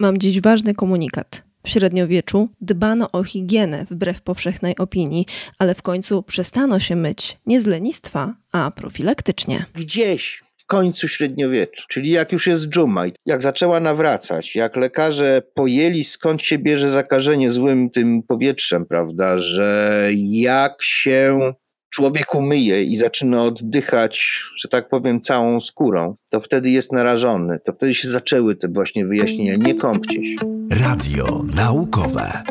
Mam dziś ważny komunikat. W średniowieczu dbano o higienę wbrew powszechnej opinii, ale w końcu przestano się myć nie z lenistwa, a profilaktycznie. Gdzieś w końcu średniowieczu, czyli jak już jest dżuma, jak zaczęła nawracać, jak lekarze pojęli skąd się bierze zakażenie złym tym powietrzem, prawda, że jak się Człowieku myje i zaczyna oddychać, że tak powiem, całą skórą, to wtedy jest narażony. To wtedy się zaczęły te właśnie wyjaśnienia. Nie kąpcie się. Radio naukowe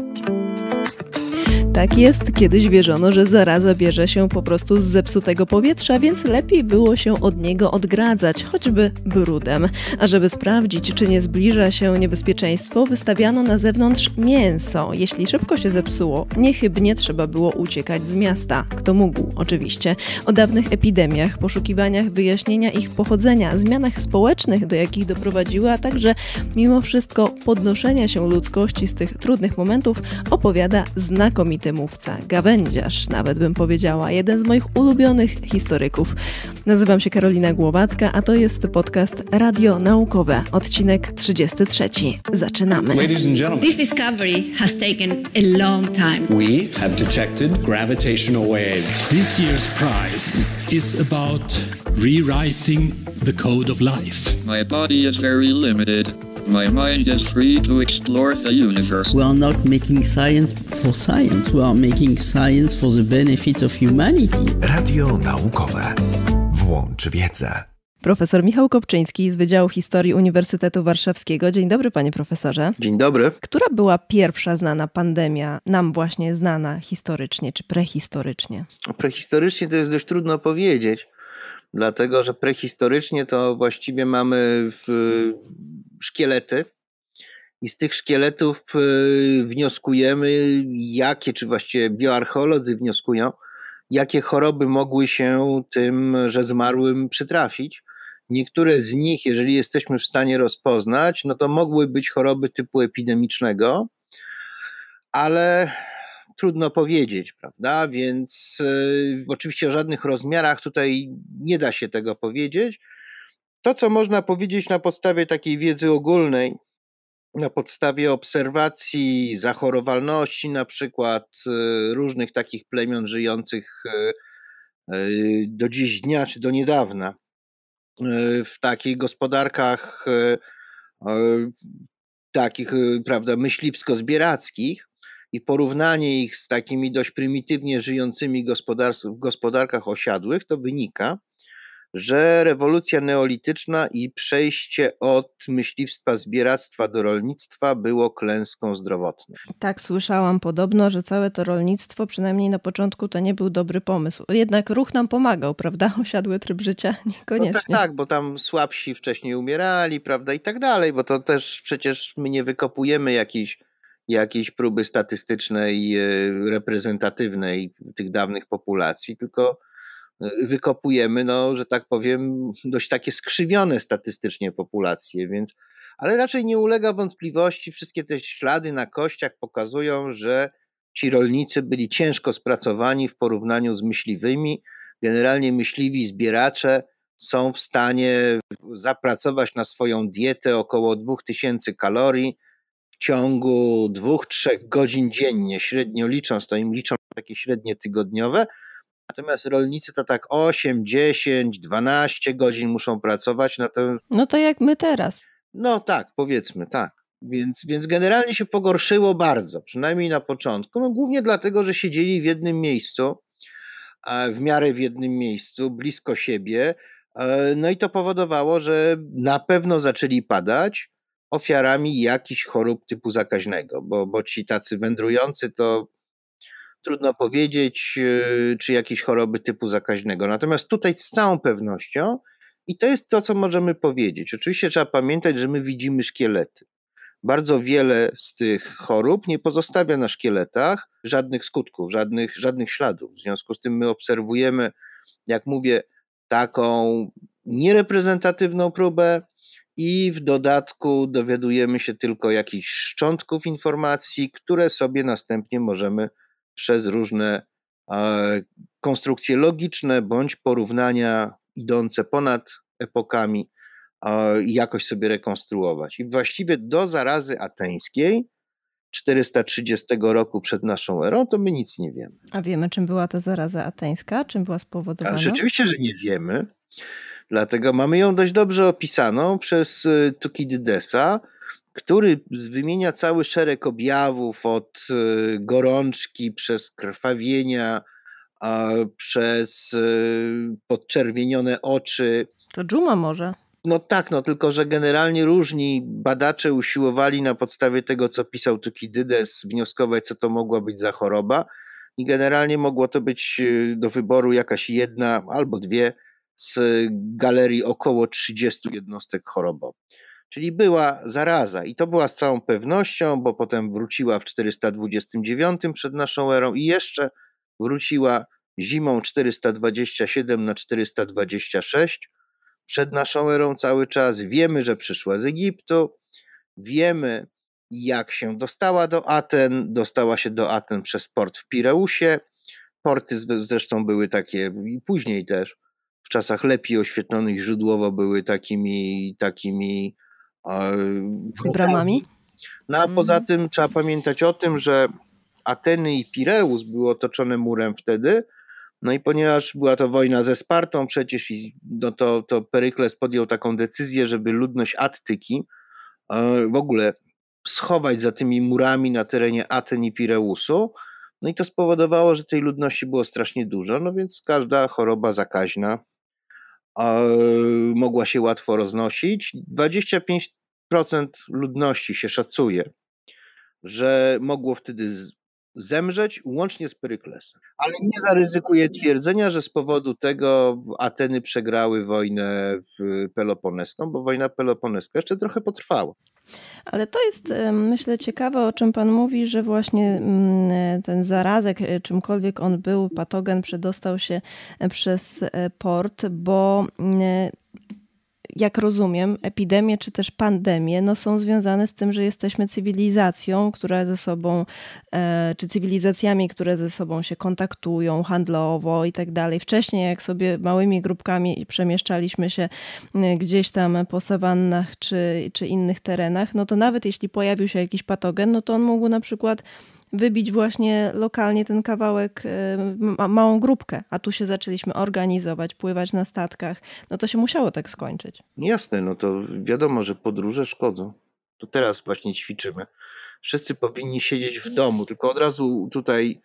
tak jest. Kiedyś wierzono, że zaraza bierze się po prostu z zepsutego powietrza, więc lepiej było się od niego odgradzać, choćby brudem. A żeby sprawdzić, czy nie zbliża się niebezpieczeństwo, wystawiano na zewnątrz mięso. Jeśli szybko się zepsuło, niechybnie trzeba było uciekać z miasta. Kto mógł, oczywiście. O dawnych epidemiach, poszukiwaniach wyjaśnienia ich pochodzenia, zmianach społecznych, do jakich doprowadziły, a także mimo wszystko podnoszenia się ludzkości z tych trudnych momentów opowiada znakomity mówca, gawędziarz, nawet bym powiedziała, jeden z moich ulubionych historyków. Nazywam się Karolina Głowacka, a to jest podcast Radio Naukowe, odcinek 33. Zaczynamy. Ladies and gentlemen. This discovery has taken a long time. We have detected gravitational waves. This year's prize is about rewriting the code of life. My body is very limited. My mind is free to explore the universe. We are not making science for science. We are making science for the benefit of humanity. Radio naukowe. Włącz wiedzę. Profesor Michał Kopczyński z Wydziału Historii Uniwersytetu Warszawskiego. Dzień dobry, panie profesorze. Dzień dobry. Która była pierwsza znana pandemia, nam właśnie znana historycznie czy prehistorycznie? No, prehistorycznie to jest dość trudno powiedzieć, dlatego że prehistorycznie to właściwie mamy w szkielety i z tych szkieletów y, wnioskujemy, jakie, czy właściwie bioarcheolodzy wnioskują, jakie choroby mogły się tym, że zmarłym przytrafić. Niektóre z nich, jeżeli jesteśmy w stanie rozpoznać, no to mogły być choroby typu epidemicznego, ale trudno powiedzieć, prawda? Więc y, oczywiście o żadnych rozmiarach tutaj nie da się tego powiedzieć. To, co można powiedzieć na podstawie takiej wiedzy ogólnej, na podstawie obserwacji zachorowalności, na przykład y, różnych takich plemion żyjących y, y, do dziś dnia czy do niedawna w takich gospodarkach takich, prawda, myśliwsko-zbierackich i porównanie ich z takimi dość prymitywnie żyjącymi w gospodarkach osiadłych, to wynika, że rewolucja neolityczna i przejście od myśliwstwa, zbieractwa do rolnictwa było klęską zdrowotną. Tak, słyszałam podobno, że całe to rolnictwo, przynajmniej na początku, to nie był dobry pomysł. Jednak ruch nam pomagał, prawda? Osiadły tryb życia niekoniecznie. No tak, tak, bo tam słabsi wcześniej umierali, prawda, i tak dalej, bo to też przecież my nie wykopujemy jakichś jakiejś próby statystycznej, e, reprezentatywnej tych dawnych populacji, tylko wykopujemy, no, że tak powiem, dość takie skrzywione statystycznie populacje, więc ale raczej nie ulega wątpliwości, wszystkie te ślady na kościach pokazują, że ci rolnicy byli ciężko spracowani w porównaniu z myśliwymi. Generalnie myśliwi zbieracze są w stanie zapracować na swoją dietę około 2000 kalorii w ciągu 2-3 godzin dziennie, średnio licząc, to im liczą takie średnie tygodniowe, Natomiast rolnicy to tak 8, 10, 12 godzin muszą pracować na tym. No to jak my teraz. No tak, powiedzmy, tak. Więc, więc generalnie się pogorszyło bardzo, przynajmniej na początku. No głównie dlatego, że siedzieli w jednym miejscu, e, w miarę w jednym miejscu, blisko siebie. E, no i to powodowało, że na pewno zaczęli padać ofiarami jakichś chorób typu zakaźnego, bo, bo ci tacy wędrujący to trudno powiedzieć, yy, czy jakieś choroby typu zakaźnego. Natomiast tutaj z całą pewnością, i to jest to, co możemy powiedzieć. Oczywiście trzeba pamiętać, że my widzimy szkielety. Bardzo wiele z tych chorób nie pozostawia na szkieletach żadnych skutków, żadnych, żadnych śladów. W związku z tym my obserwujemy, jak mówię, taką niereprezentatywną próbę i w dodatku dowiadujemy się tylko jakichś szczątków informacji, które sobie następnie możemy przez różne e, konstrukcje logiczne bądź porównania idące ponad epokami e, i jakoś sobie rekonstruować. I właściwie do zarazy ateńskiej 430 roku przed naszą erą, to my nic nie wiemy. A wiemy, czym była ta zaraza ateńska? Czym była spowodowana? A rzeczywiście, że nie wiemy. Dlatego mamy ją dość dobrze opisaną przez e, Tukidydesa, który wymienia cały szereg objawów od y, gorączki przez krwawienia, przez y, podczerwienione oczy. To dżuma może. No tak, no tylko, że generalnie różni badacze usiłowali na podstawie tego, co pisał Tukidydes, wnioskować, co to mogła być za choroba. I generalnie mogło to być y, do wyboru jakaś jedna albo dwie z galerii około 30 jednostek chorobowych. Czyli była zaraza i to była z całą pewnością, bo potem wróciła w 429 przed naszą erą i jeszcze wróciła zimą 427 na 426 przed naszą erą cały czas. Wiemy, że przyszła z Egiptu, wiemy jak się dostała do Aten. Dostała się do Aten przez port w Pireusie. Porty zresztą były takie i później też w czasach lepiej oświetlonych źródłowo były takimi, takimi E, w Bramami? No a mm. poza tym trzeba pamiętać o tym, że Ateny i Pireus były otoczone murem wtedy, no i ponieważ była to wojna ze Spartą przecież, i no to, to Perykles podjął taką decyzję, żeby ludność Attyki e, w ogóle schować za tymi murami na terenie Aten i Pireusu. No i to spowodowało, że tej ludności było strasznie dużo, no więc każda choroba zakaźna mogła się łatwo roznosić. 25% ludności się szacuje, że mogło wtedy zemrzeć, łącznie z Peryklesem. Ale nie zaryzykuje twierdzenia, że z powodu tego Ateny przegrały wojnę peloponeską, bo wojna peloponeska jeszcze trochę potrwała. Ale to jest, y, myślę, ciekawe, o czym Pan mówi, że właśnie mm, ten zarazek, y, czymkolwiek on był, patogen przedostał się y, przez port, bo jak rozumiem, epidemie czy też pandemie no, są związane z tym, że jesteśmy cywilizacją, która ze sobą, e, czy cywilizacjami, które ze sobą się kontaktują handlowo i tak dalej. Wcześniej, jak sobie małymi grupkami przemieszczaliśmy się e, gdzieś tam po sawannach czy, czy innych terenach, no to nawet jeśli pojawił się jakiś patogen, no to on mógł na przykład wybić właśnie lokalnie ten kawałek, y, ma małą grupkę, a tu się zaczęliśmy organizować, pływać na statkach, no to się musiało tak skończyć. No jasne, no to wiadomo, że podróże szkodzą. To teraz właśnie ćwiczymy. Wszyscy powinni siedzieć w domu, tylko od razu tutaj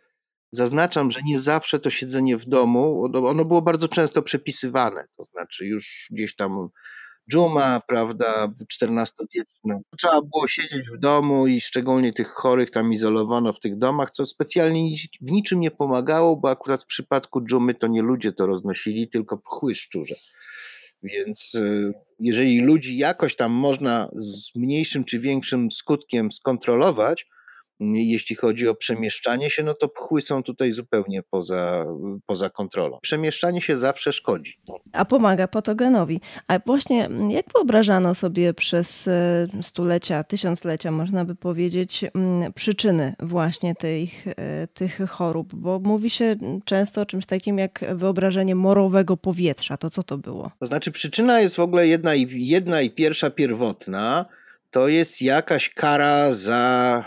zaznaczam, że nie zawsze to siedzenie w domu, ono było bardzo często przepisywane, to znaczy już gdzieś tam dżuma, prawda, 14-wieczny. Trzeba było siedzieć w domu i szczególnie tych chorych tam izolowano w tych domach, co specjalnie w niczym nie pomagało, bo akurat w przypadku dżumy to nie ludzie to roznosili, tylko pchły szczurze. Więc y, jeżeli ludzi jakoś tam można z mniejszym czy większym skutkiem skontrolować, jeśli chodzi o przemieszczanie się, no to pchły są tutaj zupełnie poza, poza kontrolą. Przemieszczanie się zawsze szkodzi. A pomaga patogenowi. A właśnie jak wyobrażano sobie przez e, stulecia, tysiąclecia, można by powiedzieć, mm, przyczyny właśnie tych, e, tych chorób? Bo mówi się często o czymś takim jak wyobrażenie morowego powietrza. To co to było? To znaczy przyczyna jest w ogóle jedna i, jedna i pierwsza, pierwotna. To jest jakaś kara za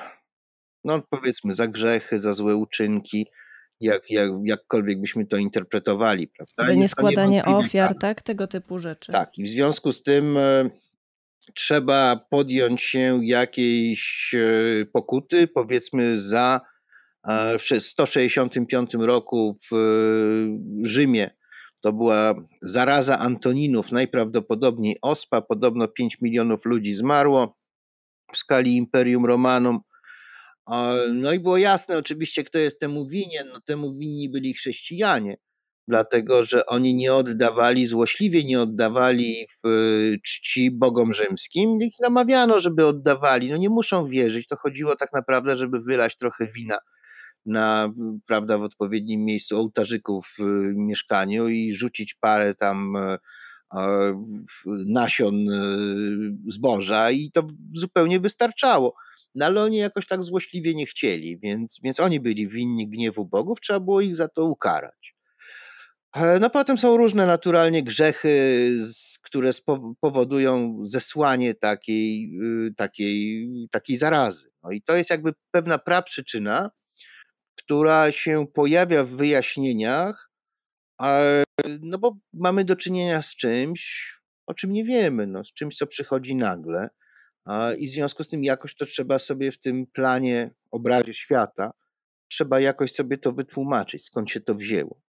no powiedzmy, za grzechy, za złe uczynki, jak, jak, jakkolwiek byśmy to interpretowali, prawda? Nie składanie ofiar, tak. tak? Tego typu rzeczy. Tak, i w związku z tym e, trzeba podjąć się jakiejś e, pokuty, powiedzmy za e, w 165 roku w Rzymie. To była zaraza Antoninów, najprawdopodobniej ospa. Podobno 5 milionów ludzi zmarło w skali Imperium Romanum. Mhm. No i było jasne oczywiście, kto jest temu winien. No temu winni byli chrześcijanie, dlatego mhm. że oni nie oddawali, złośliwie nie oddawali e, czci bogom rzymskim. Ich namawiano, żeby oddawali. No nie muszą wierzyć. To chodziło tak naprawdę, żeby wylać trochę wina na, prawda, w odpowiednim miejscu ołtarzyków w e, mieszkaniu i rzucić parę tam e, nasion zboża i to zupełnie wystarczało. No ale oni jakoś tak złośliwie nie chcieli, więc, więc oni byli winni gniewu bogów, trzeba było ich za to ukarać. E, no potem są różne naturalnie grzechy, które powodują zesłanie takiej, y, takiej, takiej zarazy. No i to jest jakby pewna praprzyczyna, która się pojawia w wyjaśnieniach, no bo mamy do czynienia z czymś, o czym nie wiemy, no, z czymś, co przychodzi nagle. I w związku z tym jakoś to trzeba sobie w tym planie, obrazie świata, trzeba jakoś sobie to wytłumaczyć, skąd się to wzięło.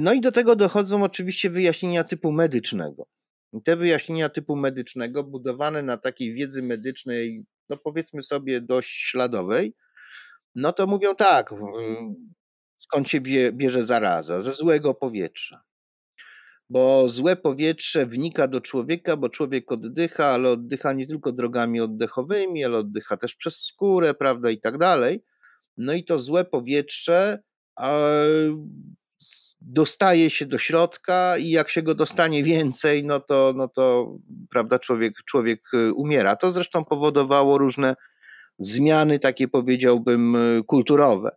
No i do tego dochodzą oczywiście wyjaśnienia typu medycznego. I te wyjaśnienia typu medycznego, budowane na takiej wiedzy medycznej, no powiedzmy sobie dość śladowej, no to mówią tak, skąd się bierze zaraza? Ze złego powietrza bo złe powietrze wnika do człowieka, bo człowiek oddycha, ale oddycha nie tylko drogami oddechowymi, ale oddycha też przez skórę, prawda, i tak dalej. No i to złe powietrze dostaje się do środka i jak się go dostanie więcej, no to, no to prawda, człowiek, człowiek y, umiera. To zresztą powodowało różne zmiany, takie powiedziałbym, y, kulturowe.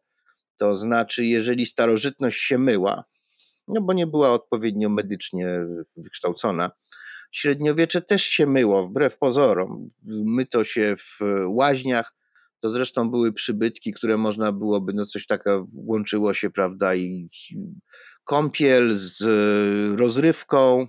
To znaczy, jeżeli starożytność się myła, no bo nie była odpowiednio medycznie wykształcona. Średniowiecze też się myło, wbrew pozorom. Myto się w łaźniach, to zresztą były przybytki, które można byłoby, no coś taka łączyło się, prawda, i kąpiel z rozrywką,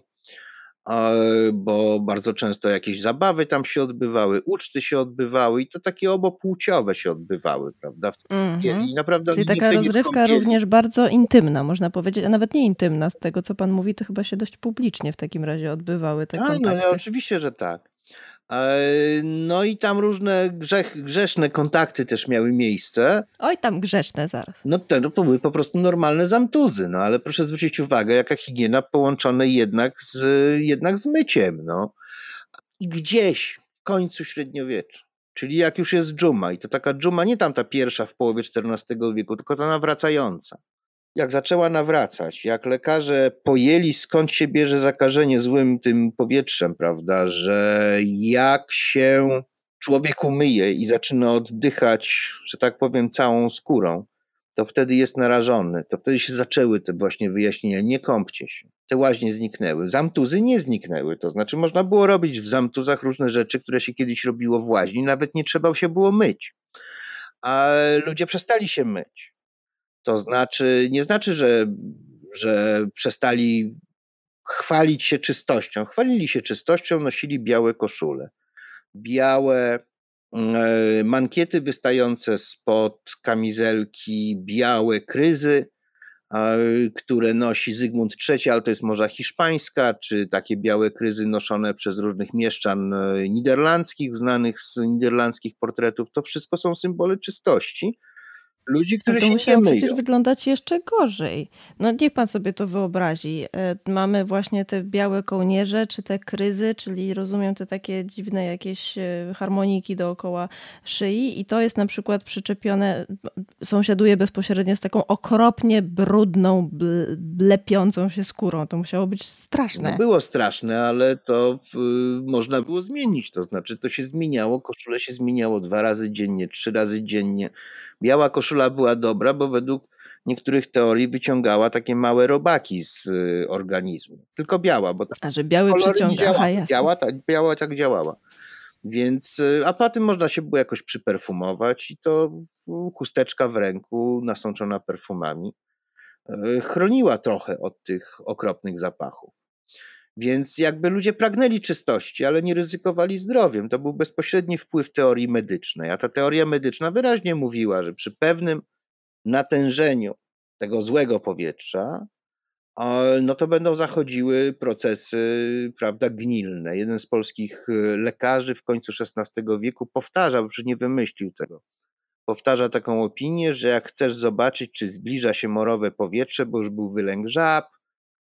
bo bardzo często jakieś zabawy tam się odbywały, uczty się odbywały i to takie obopłciowe się odbywały, prawda? Mm -hmm. I naprawdę Czyli taka rozrywka również bardzo intymna, można powiedzieć, a nawet nie intymna, z tego co pan mówi, to chyba się dość publicznie w takim razie odbywały te a, no, kontakty. No, no, oczywiście, że tak. E, no i tam różne grzech, grzeszne kontakty też miały miejsce. Oj, tam grzeszne zaraz. No to, tak, no, to były po prostu normalne zamtuzy, no ale proszę zwrócić uwagę, jaka higiena połączona jednak z, jednak z myciem, no. I gdzieś w końcu średniowiecza, czyli jak już jest dżuma i to taka dżuma nie tam ta pierwsza w połowie XIV wieku, tylko ta nawracająca jak zaczęła nawracać, jak lekarze pojęli skąd się bierze zakażenie złym tym powietrzem, prawda, że jak się człowiek umyje i zaczyna oddychać, że tak powiem, całą skórą, to wtedy jest narażony. To wtedy się zaczęły te właśnie wyjaśnienia. Nie kąpcie się. Te łaźnie zniknęły. Zamtuzy nie zniknęły. To znaczy, można było robić w zamtuzach różne rzeczy, które się kiedyś robiło w łaźni. Nawet nie trzeba się było myć. A ludzie przestali się myć. To znaczy, nie znaczy, że, że przestali chwalić się czystością. Chwalili się czystością, nosili białe koszule, białe mm, e, mankiety wystające spod kamizelki, białe kryzy, które nosi Zygmunt III, ale to jest morza hiszpańska, czy takie białe kryzy noszone przez różnych mieszczan e, niderlandzkich, znanych z niderlandzkich portretów. To wszystko są symbole czystości ludzi, którzy to się nie myją. przecież wyglądać jeszcze gorzej. No niech pan sobie to wyobrazi. E, mamy właśnie te białe kołnierze, czy te kryzy, czyli rozumiem te takie dziwne jakieś e, harmoniki dookoła szyi i to jest na przykład przyczepione, sąsiaduje bezpośrednio z taką okropnie brudną, blepiącą się skórą. To musiało być straszne. No było straszne, ale to y, można było zmienić. To znaczy to się zmieniało, koszule się zmieniało dwa razy dziennie, trzy razy dziennie Biała koszula była dobra, bo według niektórych teorii wyciągała takie małe robaki z y, organizmu. Tylko biała, bo A że biały przyciąga, biała, Aha, biała, tak, biała tak działała. Więc, y, a potem można się było jakoś przyperfumować i to chusteczka w ręku nasączona perfumami y, chroniła trochę od tych okropnych zapachów. Więc jakby ludzie pragnęli czystości, ale nie ryzykowali zdrowiem. To był bezpośredni wpływ teorii medycznej. A ta teoria medyczna wyraźnie mówiła, że przy pewnym natężeniu tego złego powietrza, no to będą zachodziły procesy prawda, gnilne. Jeden z polskich e, lekarzy w końcu XVI wieku powtarza, bo przecież nie wymyślił tego, powtarza taką opinię, że jak chcesz zobaczyć, czy zbliża się morowe powietrze, bo już był wylęk żab,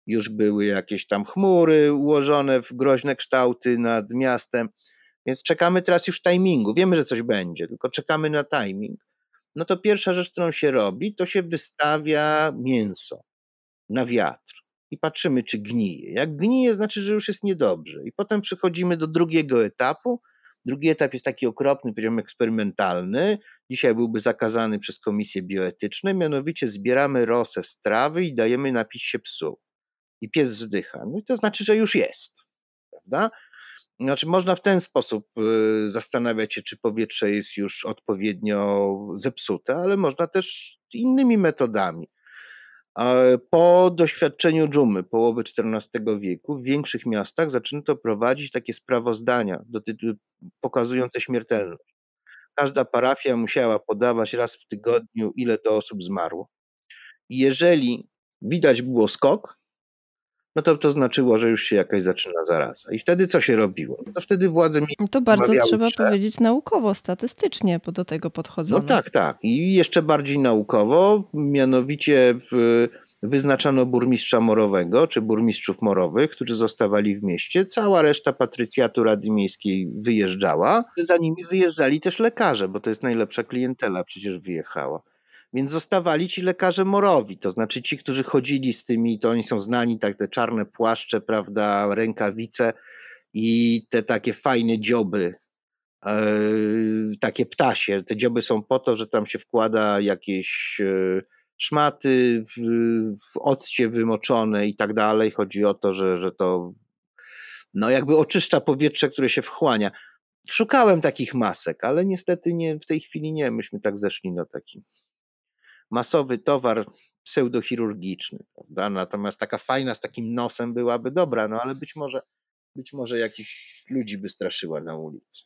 już były jakieś tam chmury ułożone w groźne kształty nad miastem, więc czekamy teraz już timingu. Wiemy, że coś będzie, tylko czekamy na timing. No to pierwsza rzecz, którą się robi, to się wystawia mięso na wiatr i patrzymy, czy gnije. Jak gnije, znaczy, że już jest niedobrze. I potem przechodzimy do drugiego etapu. Drugi etap jest taki okropny, poziom eksperymentalny. Dzisiaj byłby zakazany przez komisje bioetyczne, mianowicie zbieramy rosę z trawy i dajemy napić się psu i pies zdycha, no i to znaczy, że już jest, prawda? Znaczy, można w ten sposób y, zastanawiać się, czy powietrze jest już odpowiednio zepsute, ale można też innymi metodami. Po doświadczeniu dżumy połowy XIV wieku w większych miastach zaczęto prowadzić takie sprawozdania pokazujące śmiertelność. Każda parafia musiała podawać raz w tygodniu, ile to osób zmarło. jeżeli widać było skok, no to to znaczyło, że już się jakaś zaczyna zaraza. I wtedy co się robiło? No to wtedy władze mi. to bardzo trzeba że... powiedzieć naukowo, statystycznie, do tego podchodzono. No tak, tak. I jeszcze bardziej naukowo, mianowicie w, wyznaczano burmistrza morowego czy burmistrzów morowych, którzy zostawali w mieście. Cała reszta patrycjatu Rady Miejskiej wyjeżdżała. Za nimi wyjeżdżali też lekarze, bo to jest najlepsza klientela, przecież wyjechała. Więc zostawali ci lekarze morowi, to znaczy ci, którzy chodzili z tymi, to oni są znani, tak te czarne płaszcze, prawda, rękawice i te takie fajne dzioby, yy, takie ptasie. Te dzioby są po to, że tam się wkłada jakieś yy, szmaty w, w occie wymoczone i tak dalej. Chodzi o to, że, że to no jakby oczyszcza powietrze, które się wchłania. Szukałem takich masek, ale niestety nie, w tej chwili nie. Myśmy tak zeszli na takim masowy towar pseudochirurgiczny, prawda? Natomiast taka fajna z takim nosem byłaby dobra, no ale być może, być może jakichś ludzi by straszyła na ulicy.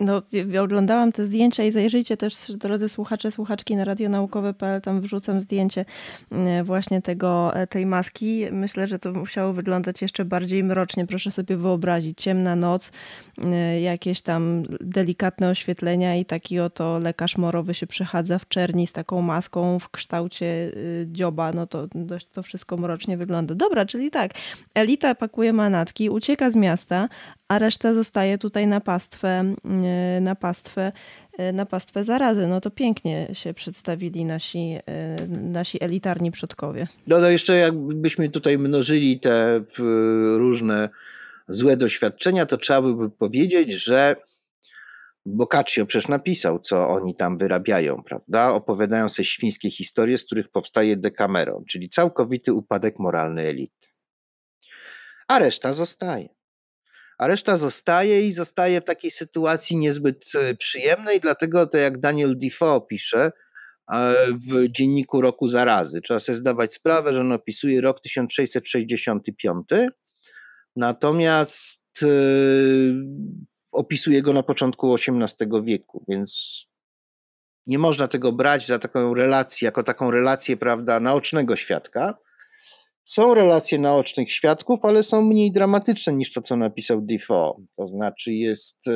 No, oglądałam te zdjęcia i zajrzyjcie też, drodzy słuchacze, słuchaczki na radionaukowe.pl, tam wrzucam zdjęcie mm, właśnie tego, e, tej maski. Myślę, że to musiało wyglądać jeszcze bardziej mrocznie. Proszę sobie wyobrazić, ciemna noc, mm, jakieś tam delikatne oświetlenia i taki oto lekarz morowy się przechadza w czerni z taką maską w kształcie y, dzioba. No to dość to wszystko mrocznie wygląda. Dobra, czyli tak, elita pakuje manatki, ucieka z miasta, a reszta zostaje tutaj na pastwę mm, E, na pastwę, e, na pastwę zarazy. No to pięknie się przedstawili nasi, e, nasi elitarni przodkowie. No, no jeszcze jakbyśmy tutaj mnożyli te różne złe doświadczenia, to trzeba by powiedzieć, że Boccaccio przecież napisał, co oni tam wyrabiają, prawda? Opowiadają sobie świńskie historie, z których powstaje Decameron, czyli całkowity upadek moralny elit. A reszta zostaje a reszta zostaje i zostaje w takiej sytuacji niezbyt e, przyjemnej, dlatego to jak Daniel Defoe pisze e, w dzienniku roku zarazy, trzeba sobie zdawać sprawę, że on opisuje rok 1665, natomiast e, opisuje go na początku XVIII wieku, więc nie można tego brać za taką relację, jako taką relację, prawda, naocznego świadka, są relacje naocznych świadków, ale są mniej dramatyczne niż to, co napisał Defoe. To znaczy jest e,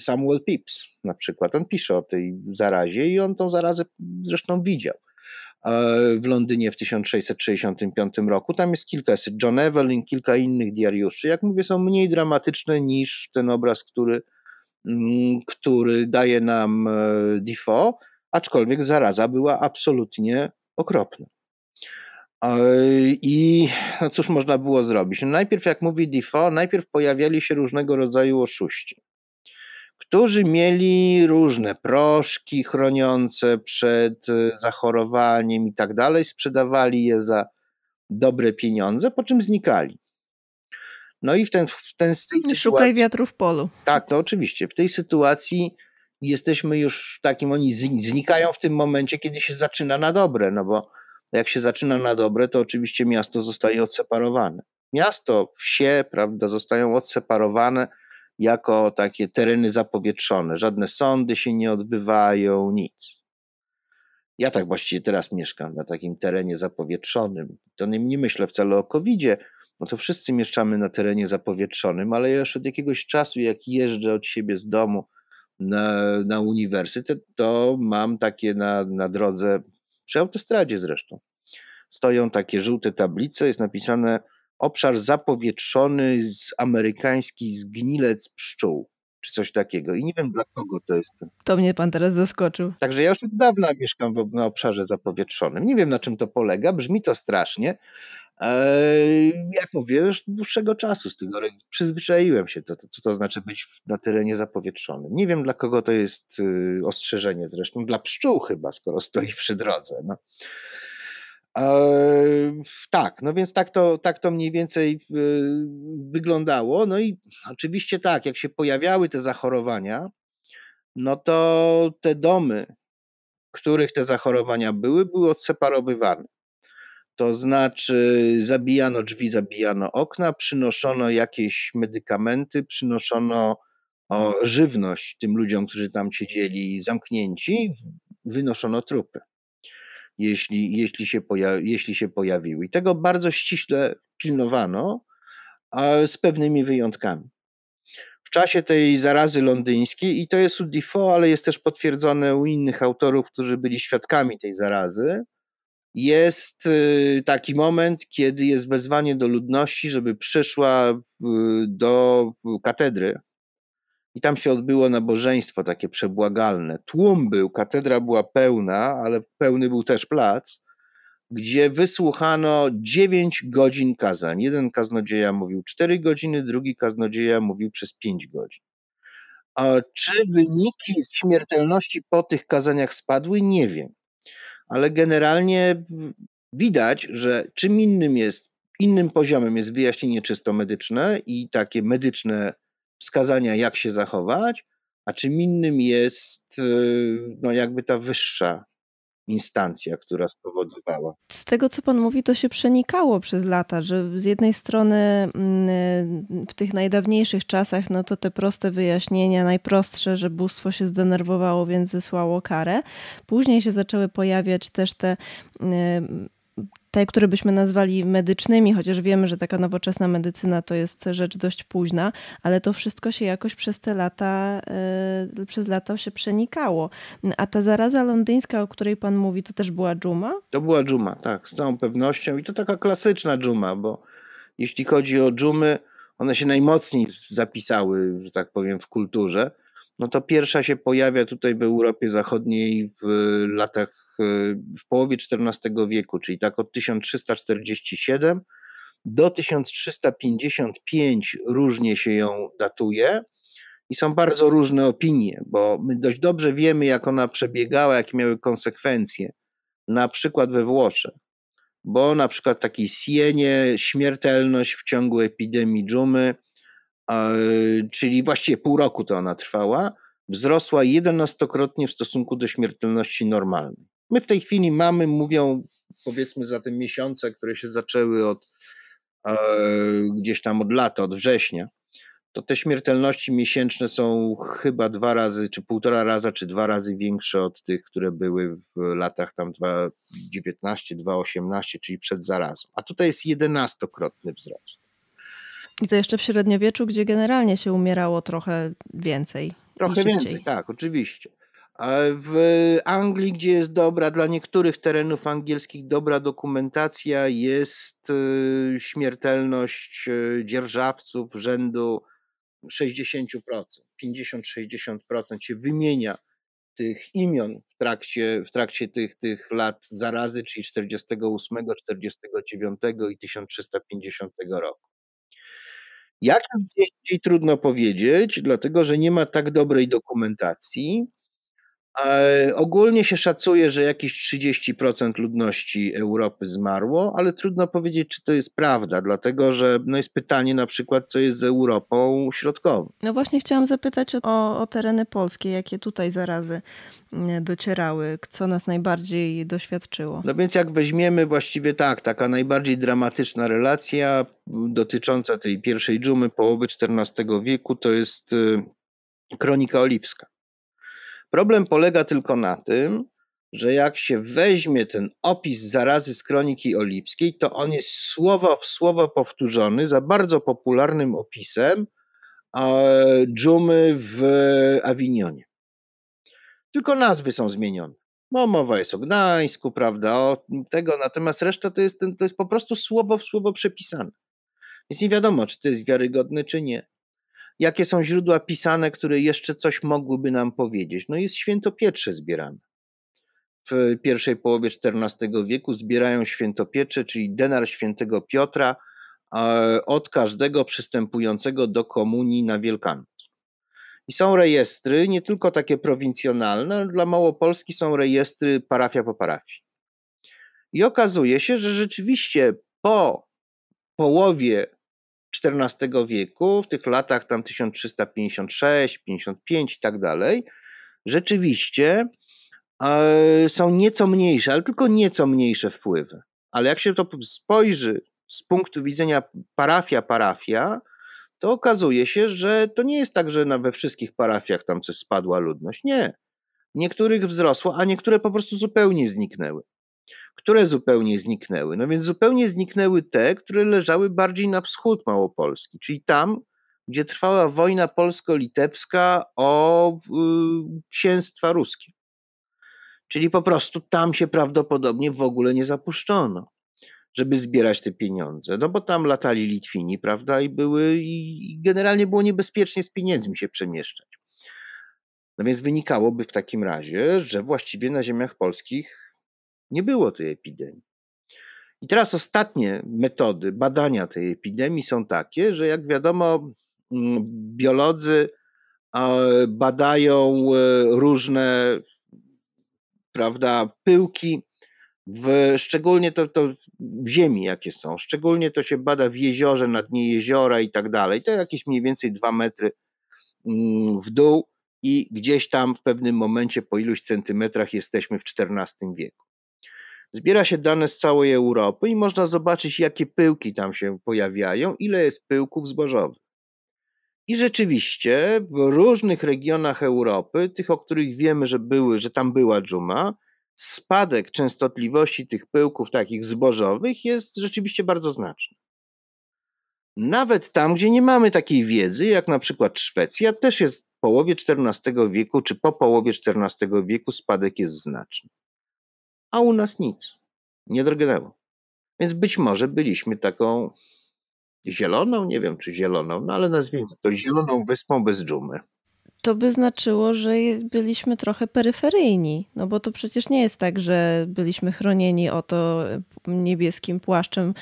Samuel Pepys na przykład. On pisze o tej zarazie i on tą zarazę zresztą widział e, w Londynie w 1665 roku. Tam jest kilka, jest John Evelyn, kilka innych diariuszy. Jak mówię, są mniej dramatyczne niż ten obraz, który, mm, który daje nam e, Defoe, aczkolwiek zaraza była absolutnie okropna. I no cóż można było zrobić? No najpierw, jak mówi Defo, najpierw pojawiali się różnego rodzaju oszuści, którzy mieli różne proszki chroniące przed e, zachorowaniem i tak dalej, sprzedawali je za dobre pieniądze, po czym znikali. No i w ten, w ten z tej Szukaj wiatru w polu. Tak, to oczywiście. W tej sytuacji jesteśmy już w takim, oni znikają w tym momencie, kiedy się zaczyna na dobre, no bo no jak się zaczyna na dobre, to oczywiście miasto zostaje odseparowane. Miasto, wsie, prawda, zostają odseparowane jako takie tereny zapowietrzone. Żadne sądy się nie odbywają, nic. Ja tak właściwie teraz mieszkam na takim terenie zapowietrzonym. To nie, nie myślę wcale o covid no to wszyscy mieszkamy na terenie zapowietrzonym, ale już od jakiegoś czasu, jak jeżdżę od siebie z domu na, na uniwersytet, to mam takie na, na drodze przy autostradzie zresztą. Stoją takie żółte tablice, jest napisane obszar zapowietrzony z amerykański zgnilec pszczół, czy coś takiego. I nie wiem dla kogo to jest. To mnie pan teraz zaskoczył. Także ja już od dawna mieszkam na obszarze zapowietrzonym. Nie wiem na czym to polega, brzmi to strasznie, jak mówię, już dłuższego czasu z tego przyzwyczaiłem się, to, to, co to znaczy być na terenie zapowietrzonym. Nie wiem, dla kogo to jest y, ostrzeżenie zresztą, dla pszczół chyba, skoro stoi przy drodze. No. Eee, tak, no więc tak to, tak to mniej więcej y, wyglądało. No i oczywiście tak, jak się pojawiały te zachorowania, no to te domy, których te zachorowania były, były odseparowywane. To znaczy, zabijano drzwi, zabijano okna, przynoszono jakieś medykamenty, przynoszono o, żywność tym ludziom, którzy tam siedzieli zamknięci, wynoszono trupy, jeśli, jeśli, się, pojawi, jeśli się pojawiły. I tego bardzo ściśle pilnowano, z pewnymi wyjątkami. W czasie tej zarazy londyńskiej, i to jest u Defoe, ale jest też potwierdzone u innych autorów, którzy byli świadkami tej zarazy, jest y, taki moment, kiedy jest wezwanie do ludności, żeby przyszła do katedry. I tam się odbyło nabożeństwo takie przebłagalne. Tłum był, katedra była pełna, ale pełny był też plac, gdzie wysłuchano 9 godzin kazań. Jeden kaznodzieja mówił 4 godziny, drugi kaznodzieja mówił przez 5 godzin. A czy wyniki śmiertelności po tych kazaniach spadły? Nie wiem ale generalnie widać, że czym innym jest, innym poziomem jest wyjaśnienie czysto medyczne i takie medyczne wskazania, jak się zachować, a czym innym jest y, no, jakby ta wyższa instancja, która spowodowała. Z tego, co Pan mówi, to się przenikało przez lata, że z jednej strony mm, y, w tych najdawniejszych czasach, no to te proste wyjaśnienia, najprostsze, że bóstwo się zdenerwowało, więc zesłało karę. Później się zaczęły pojawiać też te y, te, które byśmy nazwali medycznymi, chociaż wiemy, że taka nowoczesna medycyna to jest rzecz dość późna, ale to wszystko się jakoś przez te lata, e, przez lata się przenikało. A ta zaraza londyńska, o której pan mówi, to też była dżuma? To była dżuma, tak, z całą pewnością. I to taka klasyczna dżuma, bo jeśli chodzi o dżumy, one się najmocniej zapisały, że tak powiem, w kulturze. No to pierwsza się pojawia tutaj w Europie Zachodniej w latach, e, w połowie XIV wieku, czyli tak od 1347 do 1355 różnie się ją datuje i są bardzo różne opinie, bo my dość dobrze wiemy, jak ona przebiegała, jakie miały konsekwencje, na przykład we Włoszech, bo na przykład w takiej Sienie śmiertelność w ciągu epidemii dżumy czyli właściwie pół roku to ona trwała, wzrosła 11-krotnie w stosunku do śmiertelności normalnej. My w tej chwili mamy, mówią powiedzmy za te miesiące, które się zaczęły od e, gdzieś tam od lata, od września, to te śmiertelności miesięczne są chyba dwa razy, czy półtora raza, czy dwa razy większe od tych, które były w latach tam 2019, 2018, czyli przed zarazem. A tutaj jest 11-krotny wzrost. I to jeszcze w średniowieczu, gdzie generalnie się umierało trochę więcej. Trochę więcej, tak, oczywiście. W Anglii, gdzie jest dobra, dla niektórych terenów angielskich dobra dokumentacja, jest y, śmiertelność y, dzierżawców rzędu 60%. 50-60% się wymienia tych imion w trakcie, w trakcie tych, tych lat zarazy, czyli 48, 49 i 1350 roku. Jak jest gdzieś trudno powiedzieć, dlatego że nie ma tak dobrej dokumentacji, Ogólnie się szacuje, że jakieś 30% ludności Europy zmarło, ale trudno powiedzieć, czy to jest prawda, dlatego że no jest pytanie na przykład, co jest z Europą Środkową. No właśnie chciałam zapytać o, o tereny polskie, jakie tutaj zarazy docierały, co nas najbardziej doświadczyło. No więc jak weźmiemy właściwie tak, taka najbardziej dramatyczna relacja dotycząca tej pierwszej dżumy połowy XIV wieku, to jest y, Kronika Oliwska. Problem polega tylko na tym, że jak się weźmie ten opis zarazy z kroniki olipskiej, to on jest słowo w słowo powtórzony za bardzo popularnym opisem e, dżumy w Awinionie. Tylko nazwy są zmienione. No, mowa jest o Gdańsku, prawda, o tego, natomiast reszta to jest, to jest po prostu słowo w słowo przepisane. Więc nie wiadomo, czy to jest wiarygodne, czy nie jakie są źródła pisane, które jeszcze coś mogłyby nam powiedzieć. No jest świętopietrze zbierane. W pierwszej połowie XIV wieku zbierają świętopietrze, czyli denar świętego Piotra od każdego przystępującego do komunii na Wielkanoc. I są rejestry, nie tylko takie prowincjonalne, ale dla Małopolski są rejestry parafia po parafii. I okazuje się, że rzeczywiście po połowie XIV wieku, w tych latach tam 1356, 55 i tak dalej, rzeczywiście e, są nieco mniejsze, ale tylko nieco mniejsze wpływy. Ale jak się to spojrzy z punktu widzenia parafia, parafia, to okazuje się, że to nie jest tak, że we wszystkich parafiach tam coś spadła ludność. Nie. Niektórych wzrosło, a niektóre po prostu zupełnie zniknęły. Które zupełnie zniknęły? No więc zupełnie zniknęły te, które leżały bardziej na wschód Małopolski, czyli tam, gdzie trwała wojna polsko-litewska o yy, księstwa ruskie. Czyli po prostu tam się prawdopodobnie w ogóle nie zapuszczono, żeby zbierać te pieniądze. No bo tam latali Litwini, prawda, i były, i generalnie było niebezpiecznie z pieniędzmi się przemieszczać. No więc wynikałoby w takim razie, że właściwie na ziemiach polskich nie było tej epidemii. I teraz ostatnie metody badania tej epidemii są takie, że jak wiadomo, mm, biolodzy e, badają e, różne prawda, pyłki, w, szczególnie to, to w ziemi jakie są, szczególnie to się bada w jeziorze, na dnie jeziora i tak dalej. To jakieś mniej więcej dwa metry mm, w dół i gdzieś tam w pewnym momencie po iluś centymetrach jesteśmy w XIV wieku. Zbiera się dane z całej Europy i można zobaczyć, jakie pyłki tam się pojawiają, ile jest pyłków zbożowych. I rzeczywiście w różnych regionach Europy, tych, o których wiemy, że były, że tam była dżuma, spadek częstotliwości tych pyłków takich zbożowych jest rzeczywiście bardzo znaczny. Nawet tam, gdzie nie mamy takiej wiedzy, jak na przykład Szwecja, też jest w połowie XIV wieku czy po połowie XIV wieku spadek jest znaczny a u nas nic. Nie drgnęło. Więc być może byliśmy taką zieloną, nie wiem czy zieloną, no ale nazwijmy to zieloną wyspą bez dżumy. To by znaczyło, że byliśmy trochę peryferyjni, no bo to przecież nie jest tak, że byliśmy chronieni oto e, niebieskim płaszczem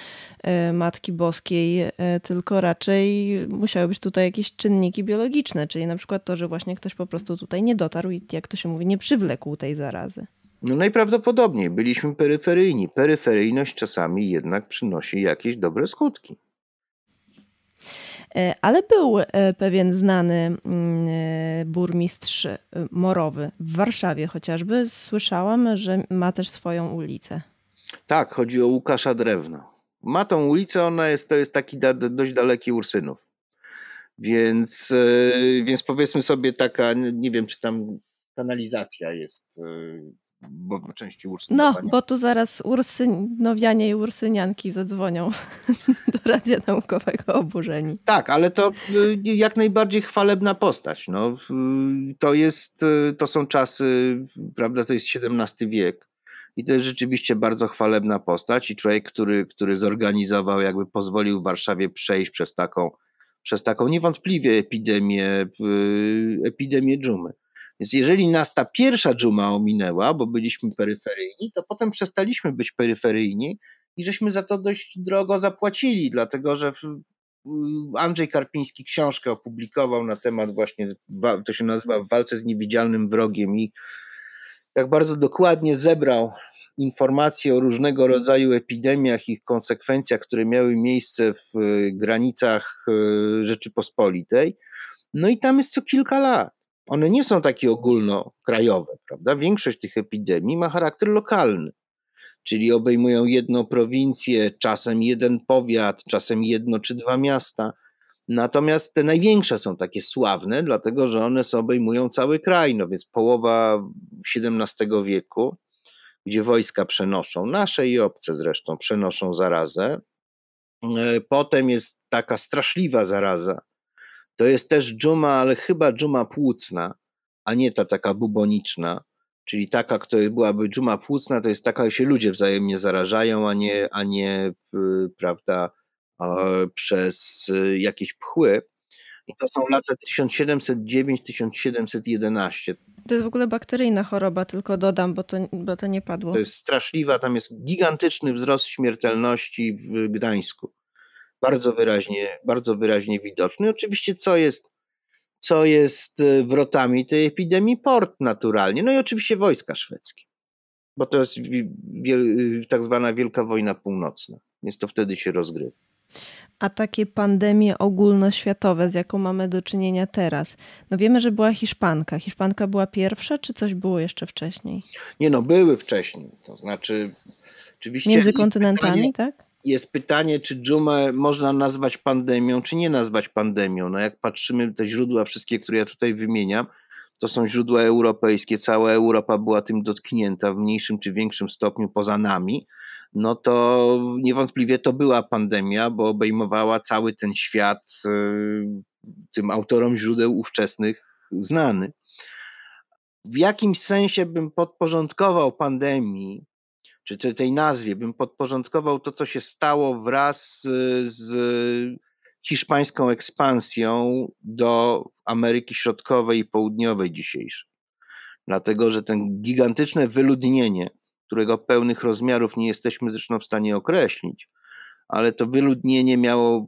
e, Matki Boskiej, e, tylko raczej musiały być tutaj jakieś czynniki biologiczne, czyli na przykład to, że właśnie ktoś po prostu tutaj nie dotarł i jak to się mówi, nie przywlekł tej zarazy. No najprawdopodobniej byliśmy peryferyjni. Peryferyjność czasami jednak przynosi jakieś dobre skutki. E, ale był e, pewien znany mm, e, burmistrz morowy w Warszawie chociażby. Słyszałam, że ma też swoją ulicę. Tak, chodzi o Łukasza Drewno. Ma tą ulicę, ona jest, to jest taki da, dość daleki Ursynów. Więc, więc powiedzmy sobie taka, nie wiem czy tam kanalizacja jest bo części Ursynowania. No, bo tu zaraz Ursynowianie i Ursynianki zadzwonią do Radia Naukowego Oburzeni. Tak, ale to y, jak najbardziej chwalebna postać. No, to, jest, y, to są czasy, prawda, to jest XVII wiek. I to jest rzeczywiście bardzo chwalebna postać i człowiek, który, który zorganizował, jakby pozwolił Warszawie przejść przez taką, przez taką niewątpliwie epidemię, epidemię dżumy. Więc jeżeli nas ta pierwsza dżuma ominęła, bo byliśmy peryferyjni, to potem przestaliśmy być peryferyjni i żeśmy za to dość drogo zapłacili, dlatego że Andrzej Karpiński książkę opublikował na temat właśnie, to się nazywa w walce z niewidzialnym wrogiem i tak bardzo dokładnie zebrał informacje o różnego rodzaju epidemiach i konsekwencjach, które miały miejsce w y, granicach y, Rzeczypospolitej. No i tam jest co kilka lat one nie są takie ogólnokrajowe, prawda? Większość tych epidemii ma charakter lokalny, czyli obejmują jedną prowincję, czasem jeden powiat, czasem jedno czy dwa miasta. Natomiast te największe są takie sławne, dlatego że one obejmują cały kraj, no więc połowa XVII wieku, gdzie wojska przenoszą, nasze i obce zresztą, przenoszą zarazę. E, potem jest taka straszliwa zaraza to jest też dżuma, ale chyba dżuma płucna, a nie ta taka buboniczna, czyli taka, która byłaby dżuma płucna, to jest taka, że się ludzie wzajemnie zarażają, a nie, a nie prawda, e, przez jakieś pchły. I to są lata 1709-1711. To jest w ogóle bakteryjna choroba, tylko dodam, bo to, bo to nie padło. To jest straszliwa, tam jest gigantyczny wzrost śmiertelności w Gdańsku bardzo wyraźnie, bardzo wyraźnie widoczny. Oczywiście co jest, co jest y, wrotami tej epidemii? Port naturalnie, no i oczywiście wojska szwedzkie, bo to jest y, tak zwana Wielka Wojna Północna, więc to wtedy się rozgrywa. A takie pandemie ogólnoświatowe, z jaką mamy do czynienia teraz? No wiemy, że była Hiszpanka. Hiszpanka była pierwsza, czy coś było jeszcze wcześniej? Nie no, były wcześniej. To znaczy, oczywiście. Między kontynentami, tak? jest pytanie, czy dżumę można nazwać pandemią, czy nie nazwać pandemią. No jak patrzymy te źródła wszystkie, które ja tutaj wymieniam, to są źródła europejskie, cała Europa była tym dotknięta w mniejszym czy większym stopniu poza nami, no to niewątpliwie to była pandemia, bo obejmowała cały ten świat e, tym autorom źródeł ówczesnych znany. W jakimś sensie bym podporządkował pandemii czy, tej nazwie, bym podporządkował to, co się stało wraz z hiszpańską ekspansją do Ameryki Środkowej i Południowej dzisiejszej. Dlatego, że ten gigantyczne wyludnienie, którego pełnych rozmiarów nie jesteśmy zresztą w stanie określić, ale to wyludnienie miało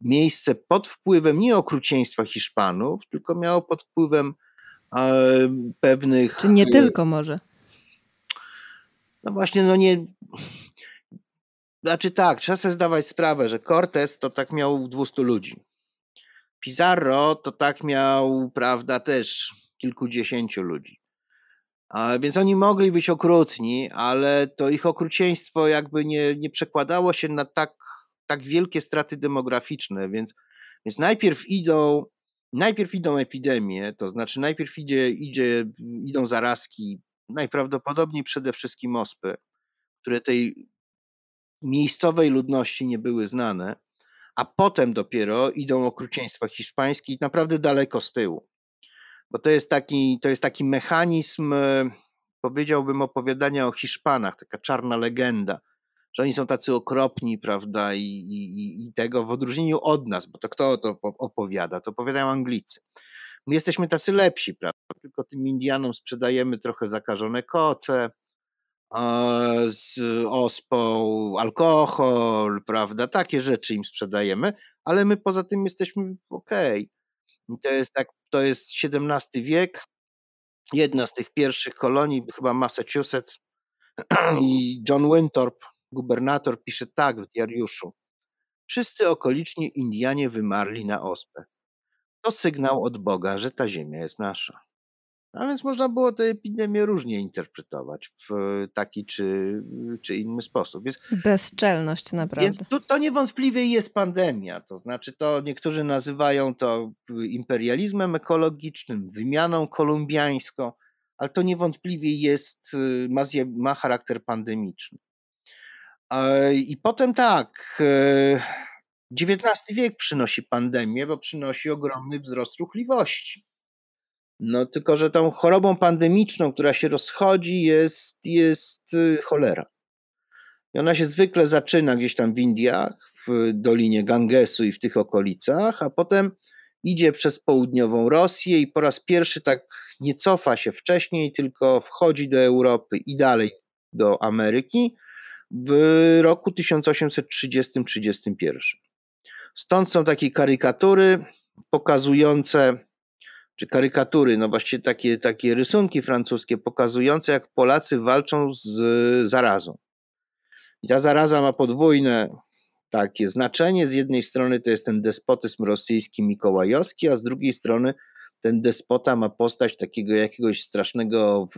miejsce pod wpływem nie okrucieństwa Hiszpanów, tylko miało pod wpływem e, pewnych. Czy nie e, tylko może? No właśnie, no nie. Znaczy tak, trzeba sobie zdawać sprawę, że Cortez to tak miał 200 ludzi. Pizarro to tak miał, prawda, też kilkudziesięciu ludzi. A więc oni mogli być okrutni, ale to ich okrucieństwo jakby nie, nie przekładało się na tak, tak wielkie straty demograficzne, więc, więc najpierw idą najpierw idą epidemie, to znaczy najpierw idzie, idzie, idą zarazki najprawdopodobniej przede wszystkim ospy, które tej miejscowej ludności nie były znane, a potem dopiero idą okrucieństwa hiszpańskie i naprawdę daleko z tyłu. Bo to jest taki, to jest taki mechanizm, e, powiedziałbym, opowiadania o Hiszpanach, taka czarna legenda, że oni są tacy okropni, prawda, i, i, i tego w odróżnieniu od nas, bo to kto to opowiada, to opowiadają Anglicy my jesteśmy tacy lepsi, prawda? Tylko tym Indianom sprzedajemy trochę zakażone koce z ospą, alkohol, prawda? Takie rzeczy im sprzedajemy, ale my poza tym jesteśmy okej. Okay. To jest tak, to jest XVII wiek, jedna z tych pierwszych kolonii, chyba Massachusetts i John Winthrop, gubernator, pisze tak w diariuszu. Wszyscy okoliczni Indianie wymarli na ospę. To sygnał od Boga, że ta ziemia jest nasza. A więc można było tę epidemię różnie interpretować w taki czy, czy inny sposób. Więc, Bezczelność naprawdę. Więc to, to niewątpliwie jest pandemia. To znaczy, to niektórzy nazywają to y, imperializmem ekologicznym, wymianą kolumbiańską, ale to niewątpliwie jest, y, ma, ma charakter pandemiczny. I potem tak y, XIX wiek przynosi pandemię, bo przynosi ogromny wzrost ruchliwości. No tylko, że tą chorobą pandemiczną, która się rozchodzi, jest, jest y, cholera. I ona się zwykle zaczyna gdzieś tam w Indiach, w dolinie Gangesu i w tych okolicach, a potem idzie przez południową Rosję i po raz pierwszy tak nie cofa się wcześniej, tylko wchodzi do Europy i dalej do Ameryki w roku 1830-31. Stąd są takie karykatury pokazujące, czy karykatury, no właściwie takie, takie rysunki francuskie pokazujące, jak Polacy walczą z zarazą. I ta zaraza ma podwójne takie znaczenie. Z jednej strony to jest ten despotyzm rosyjski mikołajowski, a z drugiej strony ten despota ma postać takiego jakiegoś strasznego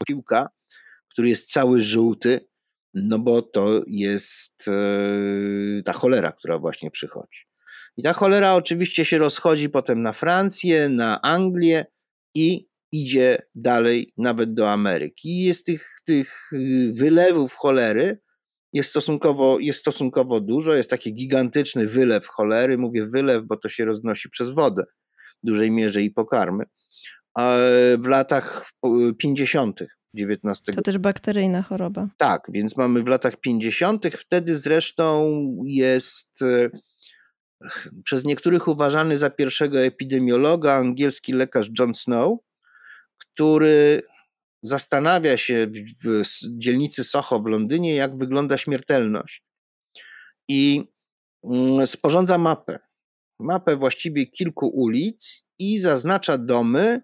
osiłka, który jest cały żółty, no bo to jest e, ta cholera, która właśnie przychodzi. I ta cholera oczywiście się rozchodzi potem na Francję, na Anglię i idzie dalej nawet do Ameryki. I jest tych, tych y, wylewów cholery jest stosunkowo, jest stosunkowo dużo, jest taki gigantyczny wylew cholery, mówię wylew, bo to się roznosi przez wodę w dużej mierze i pokarmy, w latach 50. Y, XIX. To też bakteryjna choroba. Tak, więc mamy w latach 50. Wtedy zresztą jest e, przez niektórych uważany za pierwszego epidemiologa angielski lekarz John Snow, który zastanawia się w dzielnicy Soho w Londynie, jak wygląda śmiertelność. I mm, sporządza mapę. Mapę właściwie kilku ulic i zaznacza domy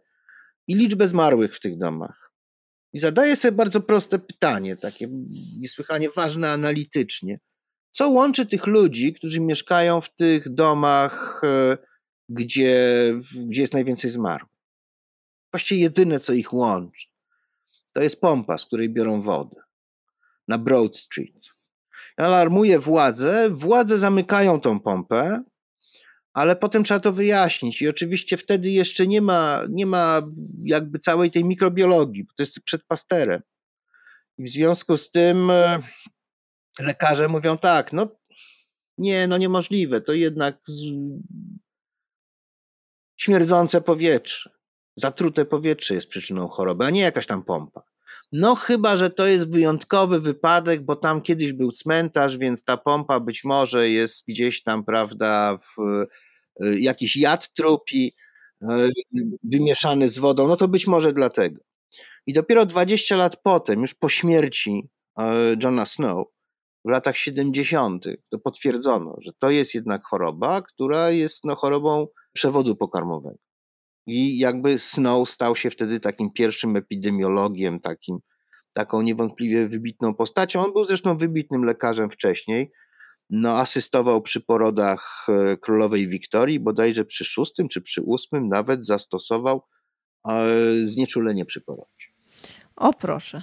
i liczbę zmarłych w tych domach i zadaję sobie bardzo proste pytanie, takie niesłychanie ważne analitycznie. Co łączy tych ludzi, którzy mieszkają w tych domach, e, gdzie, gdzie jest najwięcej zmarłych? Właściwie jedyne, co ich łączy, to jest pompa, z której biorą wodę na Broad Street. Alarmuje władze, władze zamykają tą pompę, ale potem trzeba to wyjaśnić. I oczywiście wtedy jeszcze nie ma, nie ma jakby całej tej mikrobiologii, bo to jest przed Pasterem. I w związku z tym e, lekarze mówią tak, no nie, no niemożliwe, to jednak z... śmierdzące powietrze, zatrute powietrze jest przyczyną choroby, a nie jakaś tam pompa. No chyba, że to jest wyjątkowy wypadek, bo tam kiedyś był cmentarz, więc ta pompa być może jest gdzieś tam, prawda, w e, jakiś jad trupi e, wymieszany z wodą, no to być może dlatego. I dopiero 20 lat potem, już po śmierci e, Johna Snow, w latach 70. to potwierdzono, że to jest jednak choroba, która jest no, chorobą przewodu pokarmowego. I jakby Snow stał się wtedy takim pierwszym epidemiologiem, takim, taką niewątpliwie wybitną postacią. On był zresztą wybitnym lekarzem wcześniej. No, asystował przy porodach e, królowej Wiktorii, bodajże przy szóstym czy przy ósmym nawet zastosował e, znieczulenie przy porodzie. O proszę.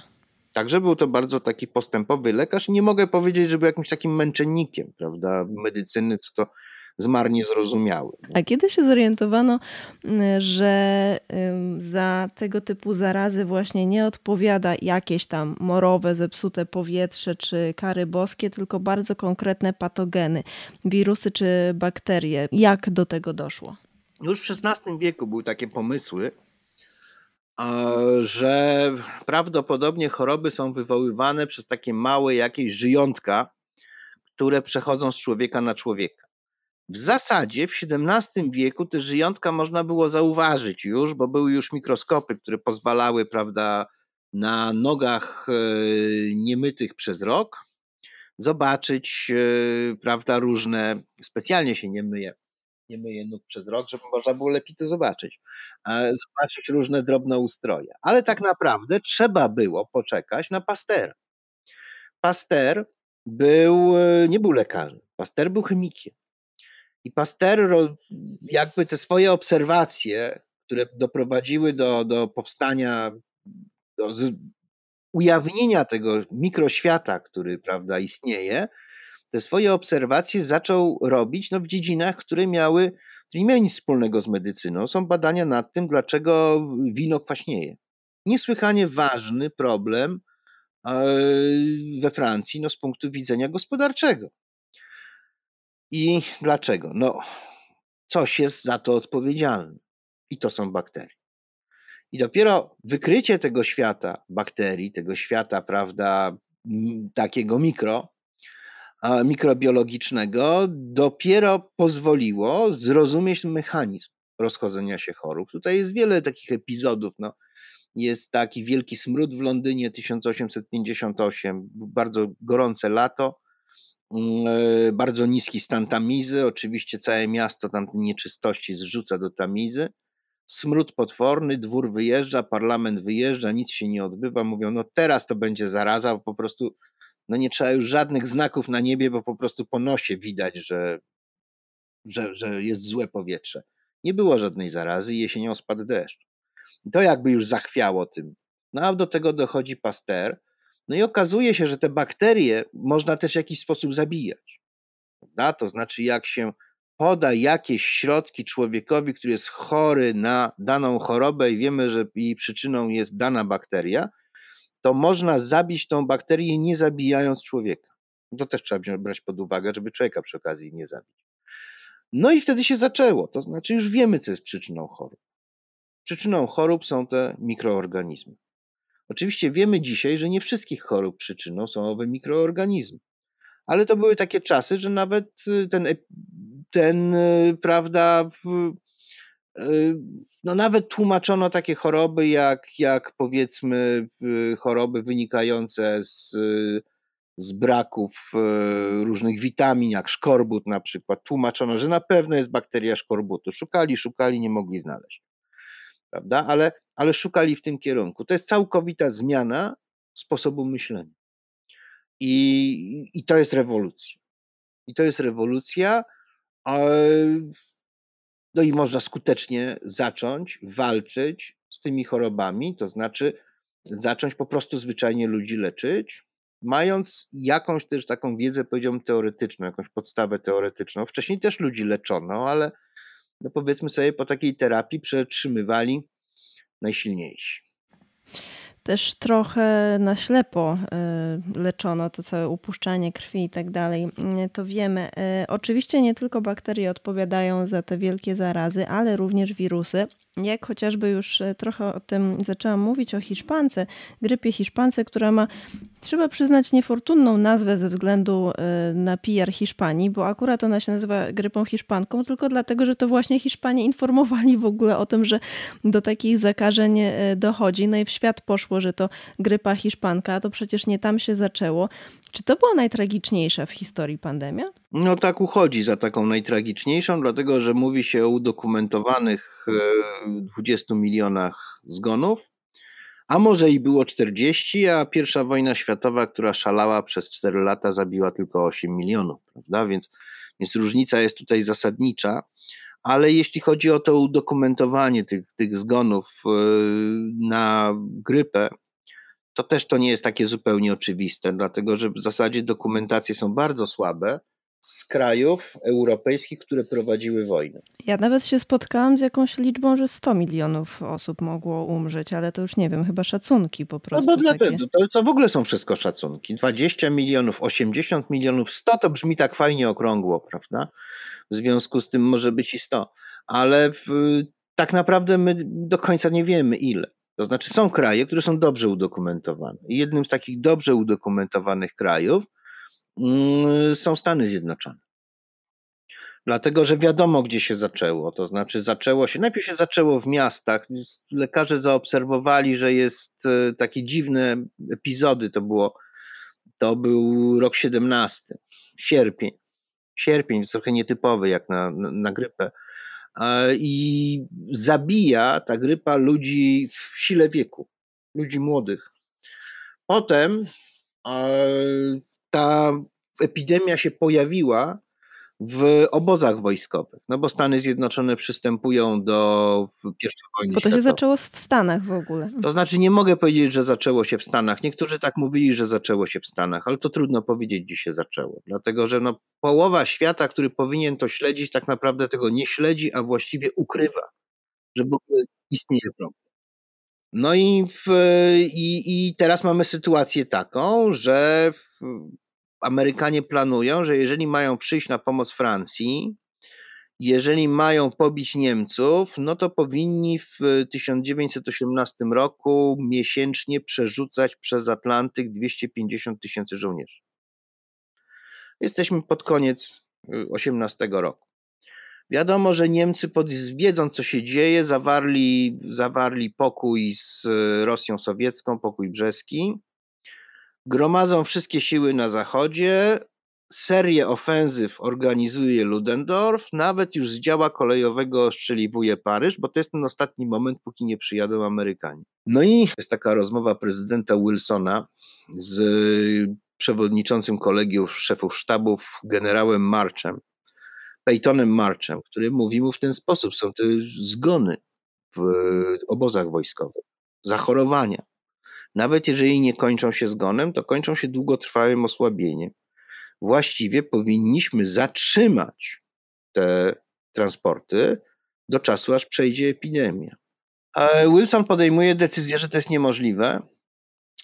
Także był to bardzo taki postępowy lekarz. Nie mogę powiedzieć, że był jakimś takim męczennikiem, prawda, medycyny, co to zmarnie zrozumiały. Nie? A kiedy się zorientowano, y, że za tego typu zarazy właśnie nie odpowiada jakieś tam morowe, zepsute powietrze czy kary boskie, tylko bardzo konkretne patogeny, wirusy czy bakterie. Jak do tego doszło? No już w XVI wieku były takie pomysły, że prawdopodobnie choroby są wywoływane przez takie małe jakieś żyjątka, które przechodzą z człowieka na człowieka. W zasadzie w XVII wieku te żyjątka można było zauważyć już, bo były już mikroskopy, które pozwalały prawda, na nogach e, niemytych przez rok zobaczyć e, prawda, różne, specjalnie się nie myje, nie myje nóg przez rok, żeby można było lepiej to zobaczyć, e, zobaczyć różne drobne ustroje. Ale tak naprawdę trzeba było poczekać na Pasteur. Pasteur był, nie był lekarzem, Pasteur był chemikiem. I Pasteur, jakby te swoje obserwacje, które doprowadziły do, do powstania, do ujawnienia tego mikroświata, który prawda, istnieje, te swoje obserwacje zaczął robić no, w dziedzinach, które miały, nie miały nic wspólnego z medycyną. Są badania nad tym, dlaczego wino kwaśnieje. Niesłychanie ważny problem e, we Francji no, z punktu widzenia gospodarczego. I dlaczego? No, coś jest za to odpowiedzialne i to są bakterie. I dopiero wykrycie tego świata bakterii, tego świata, prawda, takiego mikro, mikrobiologicznego, dopiero pozwoliło zrozumieć mechanizm rozchodzenia się chorób. Tutaj jest wiele takich epizodów. No. Jest taki wielki smród w Londynie 1858, bardzo gorące lato. Mm, e, bardzo niski stan tamizy. Oczywiście całe miasto tam nieczystości zrzuca do tamizy. Smród potworny, dwór wyjeżdża, parlament wyjeżdża, nic się nie odbywa. Mówią, no teraz to będzie zaraza, bo po prostu no nie trzeba już żadnych znaków na niebie, bo po prostu po nosie widać, że, że, że jest złe powietrze. Nie było żadnej zarazy i jesienią spadł deszcz. To jakby już zachwiało tym. No a do tego dochodzi Pasteur, no i okazuje się, że te bakterie można też w jakiś sposób zabijać. Prawda? To znaczy, jak się poda jakieś środki człowiekowi, który jest chory na daną chorobę i wiemy, że jej przyczyną jest dana bakteria, to można zabić tą bakterię nie zabijając człowieka. To też trzeba brać pod uwagę, żeby człowieka przy okazji nie zabić. No i wtedy się zaczęło, to znaczy już wiemy, co jest przyczyną chorób. Przyczyną chorób są te mikroorganizmy. Oczywiście wiemy dzisiaj, że nie wszystkich chorób przyczyną są owe mikroorganizmy, ale to były takie czasy, że nawet y, ten, ten y, prawda, y, no nawet tłumaczono takie choroby, jak, jak powiedzmy choroby wynikające z, z braków różnych witamin, jak szkorbut na przykład. Tłumaczono, że na pewno jest bakteria szkorbutu. Szukali, szukali, nie mogli znaleźć prawda? Ale, ale szukali w tym kierunku. To jest całkowita zmiana sposobu myślenia. I, i to jest rewolucja. I to jest rewolucja. No i można skutecznie zacząć walczyć z tymi chorobami, to znaczy zacząć po prostu zwyczajnie ludzi leczyć, mając jakąś też taką wiedzę, powiedziałbym, teoretyczną, jakąś podstawę teoretyczną. Wcześniej też ludzi leczono, ale no powiedzmy sobie, po takiej terapii przetrzymywali najsilniejsi. Też trochę na ślepo y, leczono to całe upuszczanie krwi i tak dalej. To wiemy. Y, oczywiście nie tylko bakterie odpowiadają za te wielkie zarazy, ale również wirusy. Jak chociażby już y, trochę o tym zaczęłam mówić, o hiszpance, grypie hiszpance, która ma Trzeba przyznać niefortunną nazwę ze względu e, na PR Hiszpanii, bo akurat ona się nazywa grypą hiszpanką, tylko dlatego, że to właśnie Hiszpanie informowali w ogóle o tym, że do takich zakażeń e, dochodzi. No i w świat poszło, że to grypa hiszpanka, to przecież nie tam się zaczęło. Czy to była najtragiczniejsza w historii pandemia? No tak uchodzi za taką najtragiczniejszą, dlatego że mówi się o udokumentowanych 20 e, milionach zgonów a może i było 40, a pierwsza wojna światowa, która szalała przez 4 lata, zabiła tylko 8 milionów, prawda? Więc, więc różnica jest tutaj zasadnicza. Ale jeśli chodzi o to udokumentowanie tych, tych zgonów e, na grypę, to też to nie jest takie zupełnie oczywiste, dlatego że w zasadzie dokumentacje są bardzo słabe z krajów europejskich, które prowadziły wojny. Ja nawet się spotkałam z jakąś liczbą, że 100 milionów osób mogło umrzeć, ale to już nie wiem, chyba szacunki po prostu. No bo dlatego, to, to w ogóle są wszystko szacunki. 20 milionów, 80 milionów, 100 to brzmi tak fajnie okrągło, prawda? W związku z tym może być i 100, ale w, tak naprawdę my do końca nie wiemy ile. To znaczy są kraje, które są dobrze udokumentowane. I jednym z takich dobrze udokumentowanych krajów Mm, są Stany Zjednoczone. Dlatego, że wiadomo, gdzie się zaczęło. To znaczy, zaczęło się, najpierw się zaczęło w miastach. Lekarze zaobserwowali, że jest e, takie dziwne epizody. To było, to był rok 17, sierpień. Sierpień, trochę nietypowy jak na, na, na grypę. E, I zabija ta grypa ludzi w sile wieku, ludzi młodych. Potem e, ta epidemia się pojawiła w obozach wojskowych, no bo Stany Zjednoczone przystępują do pierwszej wojny Bo to się zaczęło w Stanach w ogóle. To znaczy nie mogę powiedzieć, że zaczęło się w Stanach. Niektórzy tak mówili, że zaczęło się w Stanach, ale to trudno powiedzieć, gdzie się zaczęło. Dlatego, że no, połowa świata, który powinien to śledzić, tak naprawdę tego nie śledzi, a właściwie ukrywa, że w ogóle istnieje problem. No i, w, i, i teraz mamy sytuację taką, że w, Amerykanie planują, że jeżeli mają przyjść na pomoc Francji, jeżeli mają pobić Niemców, no to powinni w 1918 roku miesięcznie przerzucać przez Atlantyk 250 tysięcy żołnierzy. Jesteśmy pod koniec 18 y, roku. Wiadomo, że Niemcy pod, wiedząc co się dzieje, zawarli, zawarli pokój z Rosją sowiecką, pokój brzeski. Gromadzą wszystkie siły na zachodzie, serię ofensyw organizuje Ludendorff, nawet już z działa kolejowego ostrzeliwuje Paryż, bo to jest ten ostatni moment, póki nie przyjadą Amerykanie. No i jest taka rozmowa prezydenta Wilsona z przewodniczącym kolegiów szefów sztabów, generałem Marchem. Peytonem Marchem, który mówi mu w ten sposób. Są to zgony w obozach wojskowych, zachorowania. Nawet jeżeli nie kończą się zgonem, to kończą się długotrwałym osłabieniem. Właściwie powinniśmy zatrzymać te transporty do czasu, aż przejdzie epidemia. Wilson podejmuje decyzję, że to jest niemożliwe,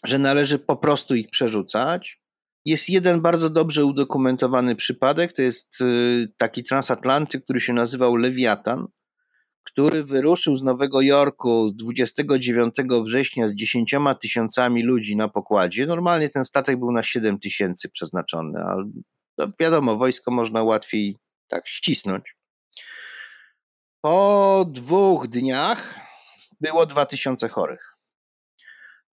że należy po prostu ich przerzucać jest jeden bardzo dobrze udokumentowany przypadek, to jest y, taki transatlantyk, który się nazywał Lewiatan, który wyruszył z Nowego Jorku 29 września z 10 tysiącami ludzi na pokładzie. Normalnie ten statek był na 7 tysięcy przeznaczony, ale no, wiadomo, wojsko można łatwiej tak ścisnąć. Po dwóch dniach było 2000 chorych.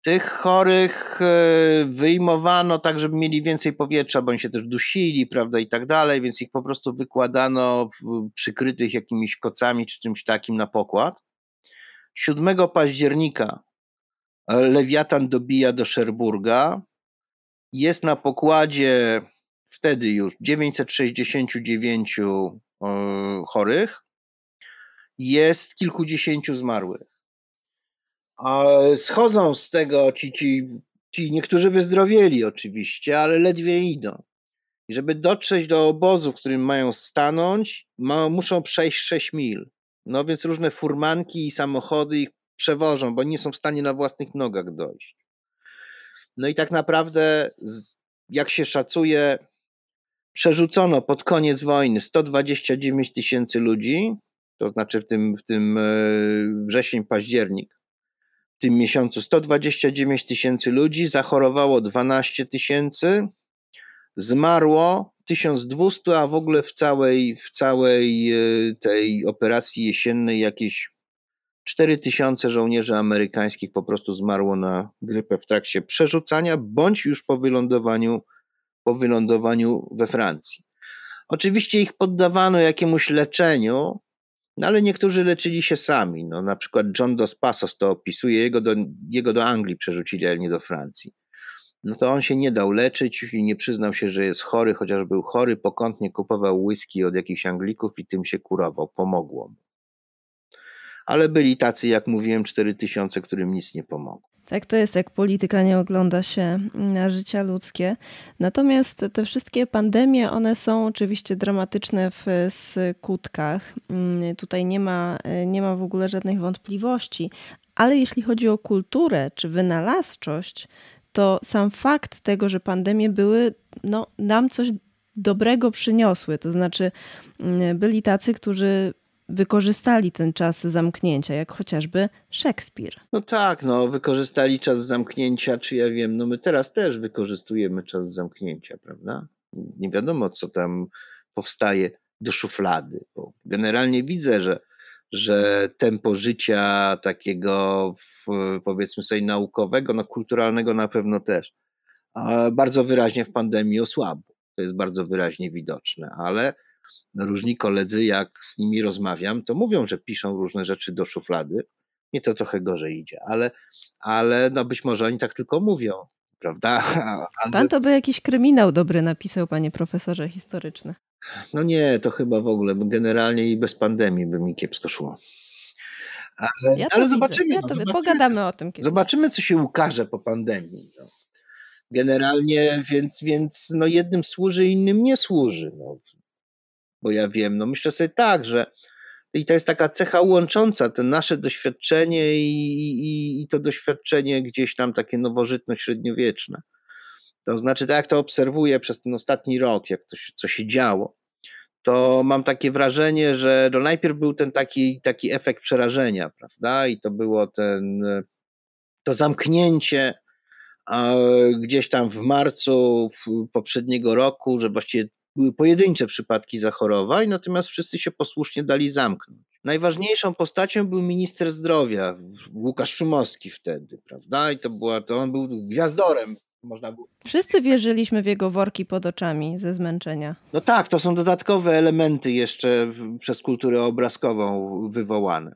Tych chorych e, wyjmowano tak, żeby mieli więcej powietrza, bo oni się też dusili, prawda, i tak dalej, więc ich po prostu wykładano przykrytych jakimiś kocami czy czymś takim na pokład. 7 października e, Lewiatan dobija do Szerburga. Jest na pokładzie wtedy już 969 e, chorych. Jest kilkudziesięciu zmarłych. A schodzą z tego ci, ci, ci niektórzy wyzdrowieli oczywiście, ale ledwie idą. I żeby dotrzeć do obozu, w którym mają stanąć, ma, muszą przejść 6 mil. No więc różne furmanki i samochody ich przewożą, bo nie są w stanie na własnych nogach dojść. No i tak naprawdę, jak się szacuje, przerzucono pod koniec wojny 129 tysięcy ludzi, to znaczy w tym, w tym e, wrzesień, październik tym miesiącu 129 tysięcy ludzi, zachorowało 12 tysięcy, zmarło 1200, a w ogóle w całej, w całej e, tej operacji jesiennej jakieś 4000 żołnierzy amerykańskich po prostu zmarło na grypę w trakcie przerzucania bądź już po wylądowaniu, po wylądowaniu we Francji. Oczywiście ich poddawano jakiemuś leczeniu, no ale niektórzy leczyli się sami. No, na przykład John dos Passos to opisuje, jego do, jego do Anglii przerzucili, ale nie do Francji. No to on się nie dał leczyć i nie przyznał się, że jest chory, chociaż był chory, pokątnie kupował whisky od jakichś Anglików i tym się kurował, pomogło mu. Ale byli tacy, jak mówiłem, 4000, którym nic nie pomogło. Tak to jest, jak polityka nie ogląda się na życia ludzkie. Natomiast te wszystkie pandemie, one są oczywiście dramatyczne w skutkach. Mm, tutaj nie ma, nie ma w ogóle żadnych wątpliwości. Ale jeśli chodzi o kulturę czy wynalazczość, to sam fakt tego, że pandemie były, no, nam coś dobrego przyniosły. To znaczy, mm, byli tacy, którzy wykorzystali ten czas zamknięcia, jak chociażby Szekspir. No tak, no wykorzystali czas zamknięcia, czy ja wiem, no my teraz też wykorzystujemy czas zamknięcia, prawda? Nie wiadomo, co tam powstaje do szuflady, bo generalnie widzę, że, że tempo życia takiego w, powiedzmy sobie naukowego, no kulturalnego na pewno też, bardzo wyraźnie w pandemii osłabło. To jest bardzo wyraźnie widoczne, ale no różni koledzy, jak z nimi rozmawiam, to mówią, że piszą różne rzeczy do szuflady. Nie to trochę gorzej idzie, ale, ale no być może oni tak tylko mówią, prawda? Pan to by jakiś kryminał dobry napisał, panie profesorze, historyczny. No nie, to chyba w ogóle, generalnie i bez pandemii by mi kiepsko szło. Ale, ja ale zobaczymy, ja no, zobaczymy. Pogadamy o tym kiedyś. Zobaczymy, co się ukaże po pandemii. No. Generalnie, więc, więc no jednym służy, innym nie służy. No bo ja wiem, no myślę sobie tak, że i to jest taka cecha łącząca to nasze doświadczenie i, i, i to doświadczenie gdzieś tam takie nowożytno-średniowieczne. To znaczy, tak jak to obserwuję przez ten ostatni rok, jak to się, co się działo, to mam takie wrażenie, że no najpierw był ten taki, taki efekt przerażenia, prawda? I to było ten, to zamknięcie gdzieś tam w marcu poprzedniego roku, że właściwie były pojedyncze przypadki zachorowań, natomiast wszyscy się posłusznie dali zamknąć. Najważniejszą postacią był minister zdrowia, Łukasz Szumowski wtedy, prawda? I to była, to on był gwiazdorem można było. Wszyscy wierzyliśmy w jego worki pod oczami ze zmęczenia. No tak, to są dodatkowe elementy jeszcze w, przez kulturę obrazkową wywołane.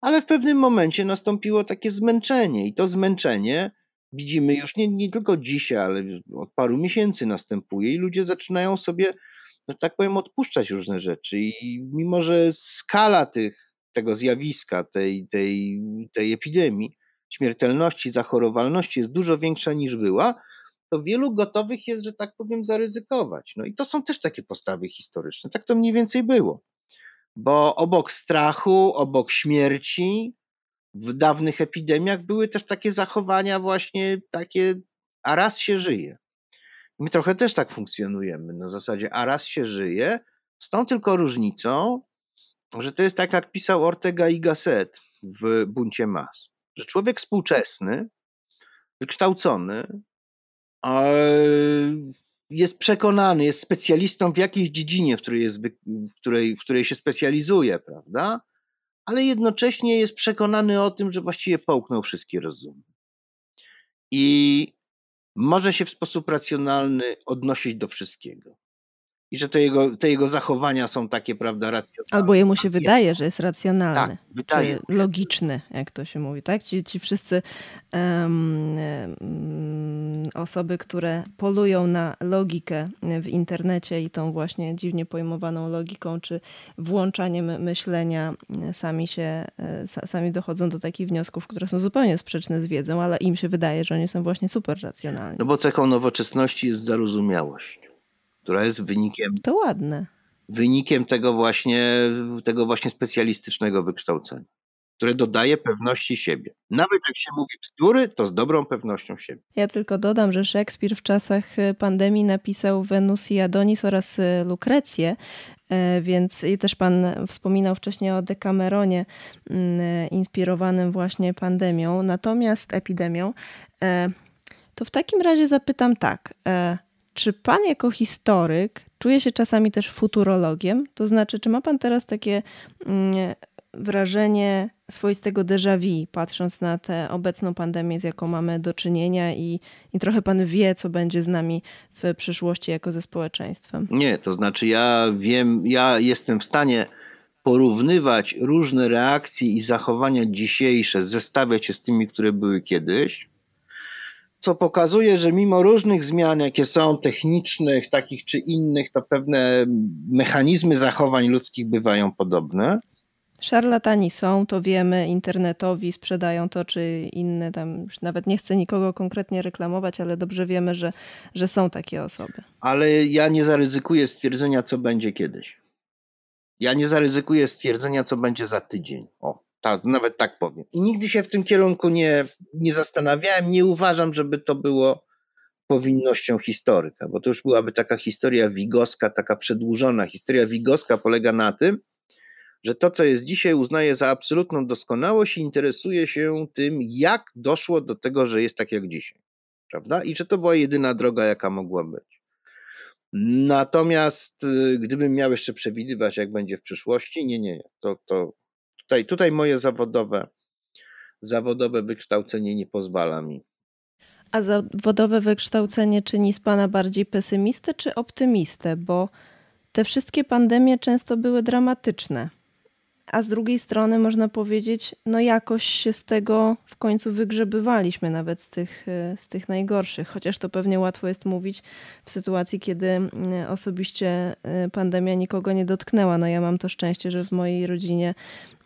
Ale w pewnym momencie nastąpiło takie zmęczenie, i to zmęczenie widzimy już nie, nie tylko dzisiaj, ale od paru miesięcy następuje i ludzie zaczynają sobie, no tak powiem, odpuszczać różne rzeczy. I mimo, że skala tych, tego zjawiska, tej, tej, tej epidemii, śmiertelności, zachorowalności jest dużo większa niż była, to wielu gotowych jest, że tak powiem, zaryzykować. No i to są też takie postawy historyczne. Tak to mniej więcej było. Bo obok strachu, obok śmierci, w dawnych epidemiach były też takie zachowania właśnie takie, a raz się żyje. My trochę też tak funkcjonujemy na zasadzie, a raz się żyje, z tą tylko różnicą, że to jest tak jak pisał Ortega y Gasset w Buncie Mas, że człowiek współczesny, wykształcony, jest przekonany, jest specjalistą w jakiejś dziedzinie, w której, jest, w której, w której się specjalizuje, prawda? ale jednocześnie jest przekonany o tym, że właściwie połknął wszystkie rozumy. I może się w sposób racjonalny odnosić do wszystkiego i że te jego, te jego zachowania są takie, prawda, racjonalne. Albo jemu się tak, wydaje, że jest racjonalny, tak, wydaje logiczny, jak to się mówi, tak? Ci, ci wszyscy um, um, osoby, które polują na logikę w internecie i tą właśnie dziwnie pojmowaną logiką, czy włączaniem myślenia, e, sami się, e, sami dochodzą do takich wniosków, które są zupełnie sprzeczne z wiedzą, ale im się wydaje, że oni są właśnie super racjonalni. No bo cechą nowoczesności jest zarozumiałość która jest wynikiem. To ładne. Wynikiem tego właśnie, tego właśnie specjalistycznego wykształcenia, które dodaje pewności siebie. Nawet jak się mówi bzdury, to z dobrą pewnością siebie. Ja tylko dodam, że Szekspir w czasach y, pandemii napisał Wenus i Adonis oraz y, Lukrecję, y, więc i też Pan wspominał wcześniej o Dekameronie, inspirowanym właśnie pandemią, natomiast epidemią. To w takim razie zapytam tak czy pan jako historyk czuje się czasami też futurologiem? To znaczy, czy ma pan teraz takie mm, wrażenie swoistego déjà vu, patrząc na tę obecną pandemię, z jaką mamy do czynienia i, i trochę pan wie, co będzie z nami w przyszłości jako ze społeczeństwem? Nie, to znaczy ja wiem, ja jestem w stanie porównywać różne reakcje i zachowania dzisiejsze, zestawiać je z tymi, które były kiedyś co pokazuje, że mimo różnych zmian, jakie są technicznych, takich czy innych, to pewne mechanizmy zachowań ludzkich bywają podobne. Szarlatani są, to wiemy, internetowi sprzedają to czy inne, tam już nawet nie chcę nikogo konkretnie reklamować, ale dobrze wiemy, że, że są takie osoby. Ale ja nie zaryzykuję stwierdzenia, co będzie kiedyś. Ja nie zaryzykuję stwierdzenia, co będzie za tydzień. O. Tak, nawet tak powiem. I nigdy się w tym kierunku nie, nie zastanawiałem, nie uważam, żeby to było powinnością historyka, bo to już byłaby taka historia Wigowska, taka przedłużona. Historia Wigowska polega na tym, że to, co jest dzisiaj, uznaje za absolutną doskonałość i interesuje się tym, jak doszło do tego, że jest tak jak dzisiaj. Prawda? I czy to była jedyna droga, jaka mogła być. Natomiast y, gdybym miał jeszcze przewidywać, jak będzie w przyszłości, nie, nie, nie. To, to tutaj, tutaj moje zawodowe, zawodowe wykształcenie nie pozwala mi. A zawodowe wykształcenie czyni z Pana bardziej pesymistę czy optymistę? Bo te wszystkie pandemie często były dramatyczne a z drugiej strony można powiedzieć, no jakoś się z tego w końcu wygrzebywaliśmy nawet z tych, y, z tych najgorszych, chociaż to pewnie łatwo jest mówić w sytuacji, kiedy y, osobiście y, pandemia nikogo nie dotknęła. No ja mam to szczęście, że w mojej rodzinie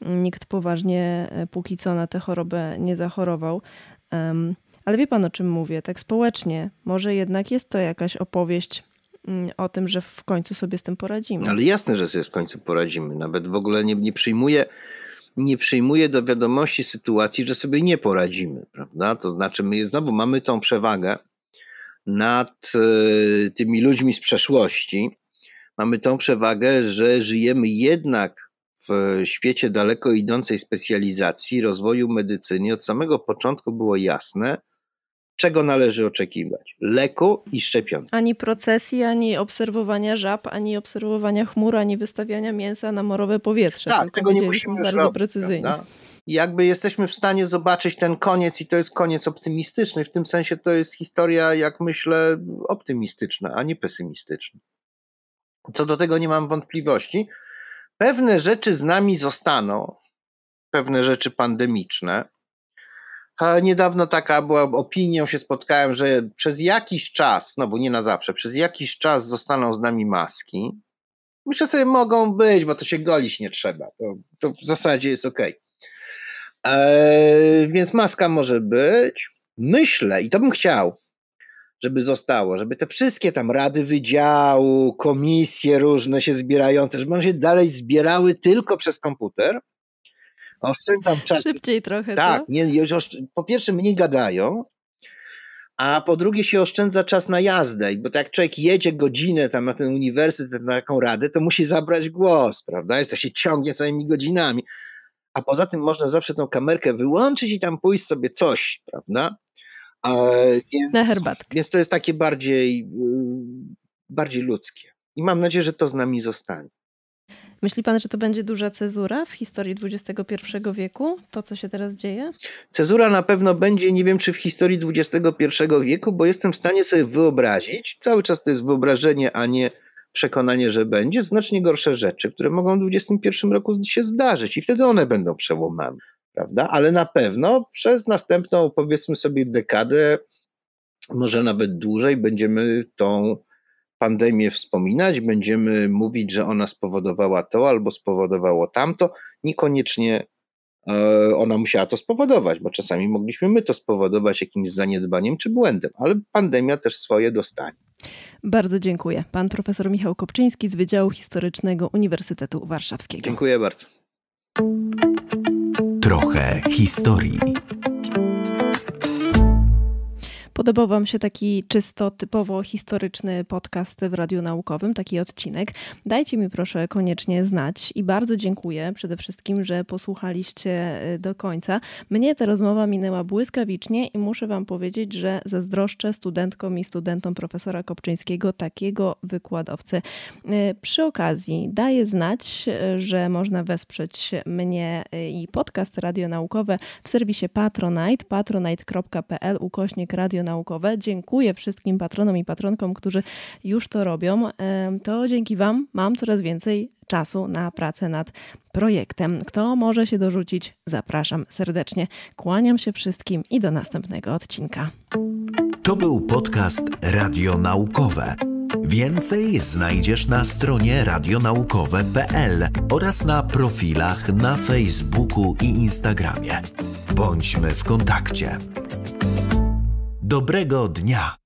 nikt poważnie póki co na tę chorobę nie zachorował. Um, ale wie pan o czym mówię, tak społecznie. Może jednak jest to jakaś opowieść Mm, o tym, że w końcu sobie z tym poradzimy. Ale jasne, że sobie w końcu poradzimy. Nawet w ogóle nie, nie przyjmuję nie przyjmuje do wiadomości sytuacji, że sobie nie poradzimy, prawda? To znaczy, my znowu mamy tą przewagę nad e, tymi ludźmi z przeszłości. Mamy tą przewagę, że żyjemy jednak w świecie daleko idącej specjalizacji, rozwoju medycyny. Od samego początku było jasne, czego należy oczekiwać? Leku i szczepionki. Ani procesji, ani obserwowania żab, ani obserwowania chmur, ani wystawiania mięsa na morowe powietrze. Tak, tego nie musimy już bardzo robić, precyzyjnie. Prawda? jakby jesteśmy w stanie zobaczyć ten koniec i to jest koniec optymistyczny. W tym sensie to jest historia, jak myślę, optymistyczna, a nie pesymistyczna. Co do tego nie mam wątpliwości. Pewne rzeczy z nami zostaną, pewne rzeczy pandemiczne, Niedawno taka była opinią, się spotkałem, że przez jakiś czas, no bo nie na zawsze, przez jakiś czas zostaną z nami maski. Myślę sobie, mogą być, bo to się golić nie trzeba. To, to w zasadzie jest ok. Eee, więc maska może być. Myślę, i to bym chciał, żeby zostało, żeby te wszystkie tam rady wydziału, komisje różne się zbierające, żeby one się dalej zbierały tylko przez komputer, no, oszczędzam czas. Szybciej trochę. Tak, co? nie, po pierwsze mniej gadają, a po drugie się oszczędza czas na jazdę, bo tak jak człowiek jedzie godzinę tam na ten uniwersytet, na taką radę, to musi zabrać głos, prawda? Jest to się ciągnie całymi godzinami. A poza tym można zawsze tą kamerkę wyłączyć i tam pójść sobie coś, prawda? A, więc, na herbatkę. Więc to jest takie bardziej, y, bardziej ludzkie. I mam nadzieję, że to z nami zostanie. Myśli pan, że to będzie duża cezura w historii XXI wieku, to co się teraz dzieje? Cezura na pewno będzie, nie wiem czy w historii XXI wieku, bo jestem w stanie sobie wyobrazić, cały czas to jest wyobrażenie, a nie przekonanie, że będzie, znacznie gorsze rzeczy, które mogą w XXI roku się zdarzyć i wtedy one będą przełomami, prawda? Ale na pewno przez następną, powiedzmy sobie, dekadę, może nawet dłużej, będziemy tą pandemię wspominać, będziemy mówić, że ona spowodowała to albo spowodowało tamto, niekoniecznie e, ona musiała to spowodować, bo czasami mogliśmy my to spowodować jakimś zaniedbaniem czy błędem, ale pandemia też swoje dostanie. Bardzo dziękuję. Pan profesor Michał Kopczyński z Wydziału Historycznego Uniwersytetu Warszawskiego. Dziękuję bardzo. Trochę historii. Podobał Wam się taki czysto typowo historyczny podcast w Radiu Naukowym, taki odcinek? Dajcie mi proszę koniecznie znać i bardzo dziękuję przede wszystkim, że posłuchaliście y, do końca. Mnie ta rozmowa minęła błyskawicznie i muszę Wam powiedzieć, że zazdroszczę studentkom i studentom profesora Kopczyńskiego takiego wykładowcy. Y, przy okazji daję znać, że można wesprzeć mnie y, i podcast Radio Naukowe w serwisie Patronite, patronite.pl ukośnik Radio naukowe. Dziękuję wszystkim patronom i patronkom, którzy już to robią. To dzięki Wam mam coraz więcej czasu na pracę nad projektem. Kto może się dorzucić, zapraszam serdecznie. Kłaniam się wszystkim i do następnego odcinka. To był podcast Radio Naukowe. Więcej znajdziesz na stronie radionaukowe.pl oraz na profilach na Facebooku i Instagramie. Bądźmy w kontakcie. Dobrego dnia!